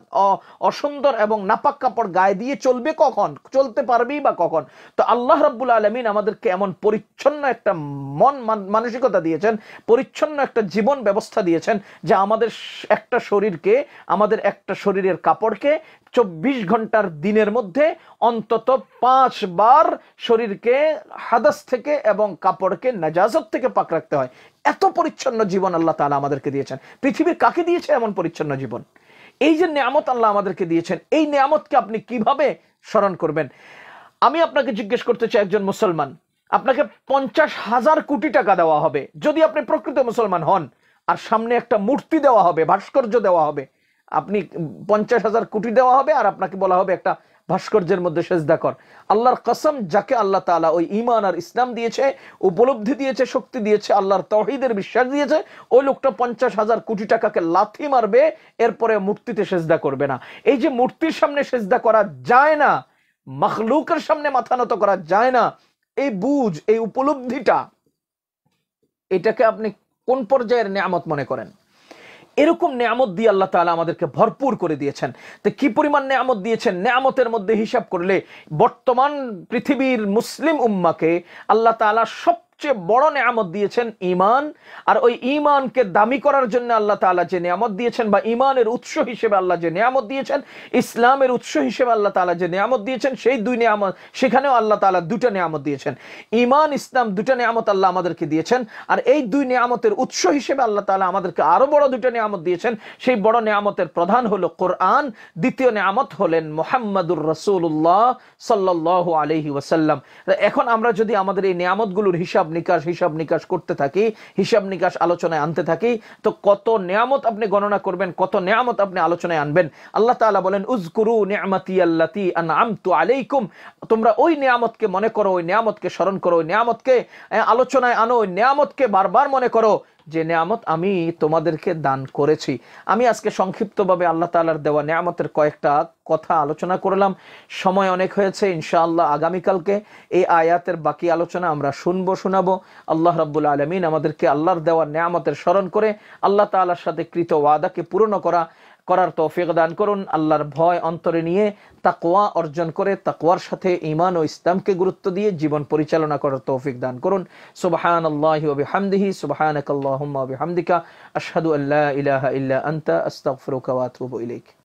অসুন্দর এবং নাপাক কাপড় গায়ে দিয়ে চলবে কখন চলতে পারবেই বা কখন তো আল্লাহ রাব্বুল আলমিন আমাদেরকে এমন পরিচ্ছন্ন একটা মন মানসিকতা দিয়েছেন পরিচ্ছন্ন একটা জীবন ব্যবস্থা দিয়েছেন যে আমাদের একটা শরীরকে আমাদের একটা শরীরের কাপড়কে চব্বিশ ঘন্টার দিনের মধ্যে অন্তত পাঁচবার শরীরকে হাদাস থেকে এবং কাপড়কে নাজাজত থেকে পাক রাখতে হয় এত পরিচ্ছন্ন জীবন আল্লাহ তালা আমাদেরকে দিয়েছেন পৃথিবীর কাকে দিয়েছে এমন পরিচ্ছন্ন জীবন এই যে নিয়ামত আল্লাহ আমাদেরকে দিয়েছেন এই নিয়ামতকে আপনি কিভাবে স্মরণ করবেন আমি আপনাকে জিজ্ঞেস করতে চাই একজন মুসলমান আপনাকে পঞ্চাশ হাজার কোটি টাকা দেওয়া হবে যদি আপনি প্রকৃত মুসলমান হন আর সামনে একটা মূর্তি দেওয়া হবে ভাস্কর্য দেওয়া হবে আপনি পঞ্চাশ হাজার কোটি দেওয়া হবে আর আপনাকে বলা হবে একটা ভাস্কর্যের মধ্যে সেজদা কর আল্লাহর কসম যাকে আল্লাহ তালা ওই ইমান আর ইসলাম দিয়েছে উপলব্ধি দিয়েছে শক্তি দিয়েছে আল্লাহর তহিদের বিশ্বাস দিয়েছে ওই লোকটা পঞ্চাশ হাজার কোটি টাকাকে লাথি মারবে এরপরে মূর্তিতে সেজদা করবে না এই যে মূর্তির সামনে সেজদা করা যায় না মখলুকের সামনে মাথা নত করা যায় না এই বুঝ এই উপলব্ধিটা এটাকে আপনি কোন পর্যায়ের নিয়ামত মনে করেন এরকম নেয়ামত দিয়ে আল্লাহ তালা আমাদেরকে ভরপুর করে দিয়েছেন তো কি পরিমাণ নেয়ামত দিয়েছেন নেয়ামতের মধ্যে হিসাব করলে বর্তমান পৃথিবীর মুসলিম উম্মাকে আল্লাহ তালা সব সবচেয়ে বড় নেয়ামত দিয়েছেন ইমান আর ওই ইমানকে দামি করার জন্য আল্লাহ তালা যে নেয়ামত দিয়েছেন বা ইমানের উৎস হিসেবে আল্লাহ যে নেয়ামত দিয়েছেন ইসলামের উৎস হিসেবে আল্লাহ তালা যে নেয়ামত দিয়েছেন সেই দুই নেয়ামত সেখানেও আল্লাহ তালা দুটো নেয়ামত দিয়েছেন ইমান ইসলাম দুটো নেয়ামত আল্লাহ আমাদেরকে দিয়েছেন আর এই দুই নেয়ামতের উৎস হিসেবে আল্লাহ তালা আমাদেরকে আরও বড় দুটো নেয়ামত দিয়েছেন সেই বড় নেয়ামতের প্রধান হলো কোরআন দ্বিতীয় নেয়ামত হলেন মোহাম্মদুর রসুল্লাহ সাল্লাহ আলহি ওয়াসাল্লাম এখন আমরা যদি আমাদের এই নিয়ামতগুলোর হিসাব নিকাশ হিসাব নিকাশ করতে থাকি হিসাব নিকাশ আলোচনায় আনতে থাকি তো কত নিয়ামত আপনি গণনা করবেন কত নিয়ামত আপনি আলোচনায় আনবেন আল্লাহ তাআলা বলেন উজকুরু নিয়ামতি আল্লাতি আমতু আলাইকুম তোমরা ওই নিয়ামতকে মনে করো ওই নিয়ামতকে স্মরণ করো ওই নিয়ামতকে আলোচনায় আনো ওই নিয়ামতকে বারবার মনে করো যে নেয়ামত আমি তোমাদেরকে দান করেছি আমি আজকে সংক্ষিপ্তভাবে আল্লাহ তালার দেওয়া নেয়ামতের কয়েকটা কথা আলোচনা করলাম সময় অনেক হয়েছে ইনশাআল্লাহ আগামীকালকে এই আয়াতের বাকি আলোচনা আমরা শুনব শোনাবো আল্লাহ রাব্বুল আলমিন আমাদেরকে আল্লাহর দেওয়া নেয়ামতের স্মরণ করে আল্লাহ তালার সাথে কৃত ওয়াদাকে পূরণ করা করার তৌফিক দান করুন আল্লাহর ভয় অন্তরে নিয়ে তাকোয়া অর্জন করে তাকোয়ার সাথে ইমান ও ইসলামকে গুরুত্ব দিয়ে জীবন পরিচালনা করার তৌফিক দান করুন সুবহান আল্লাহি হামদিহি সুবাহানক আল্লাহম্মা হামদিকা আল্লাহ ইলাহা ইল্লা আন্তা আস্তাগফিরুকা ইলাইক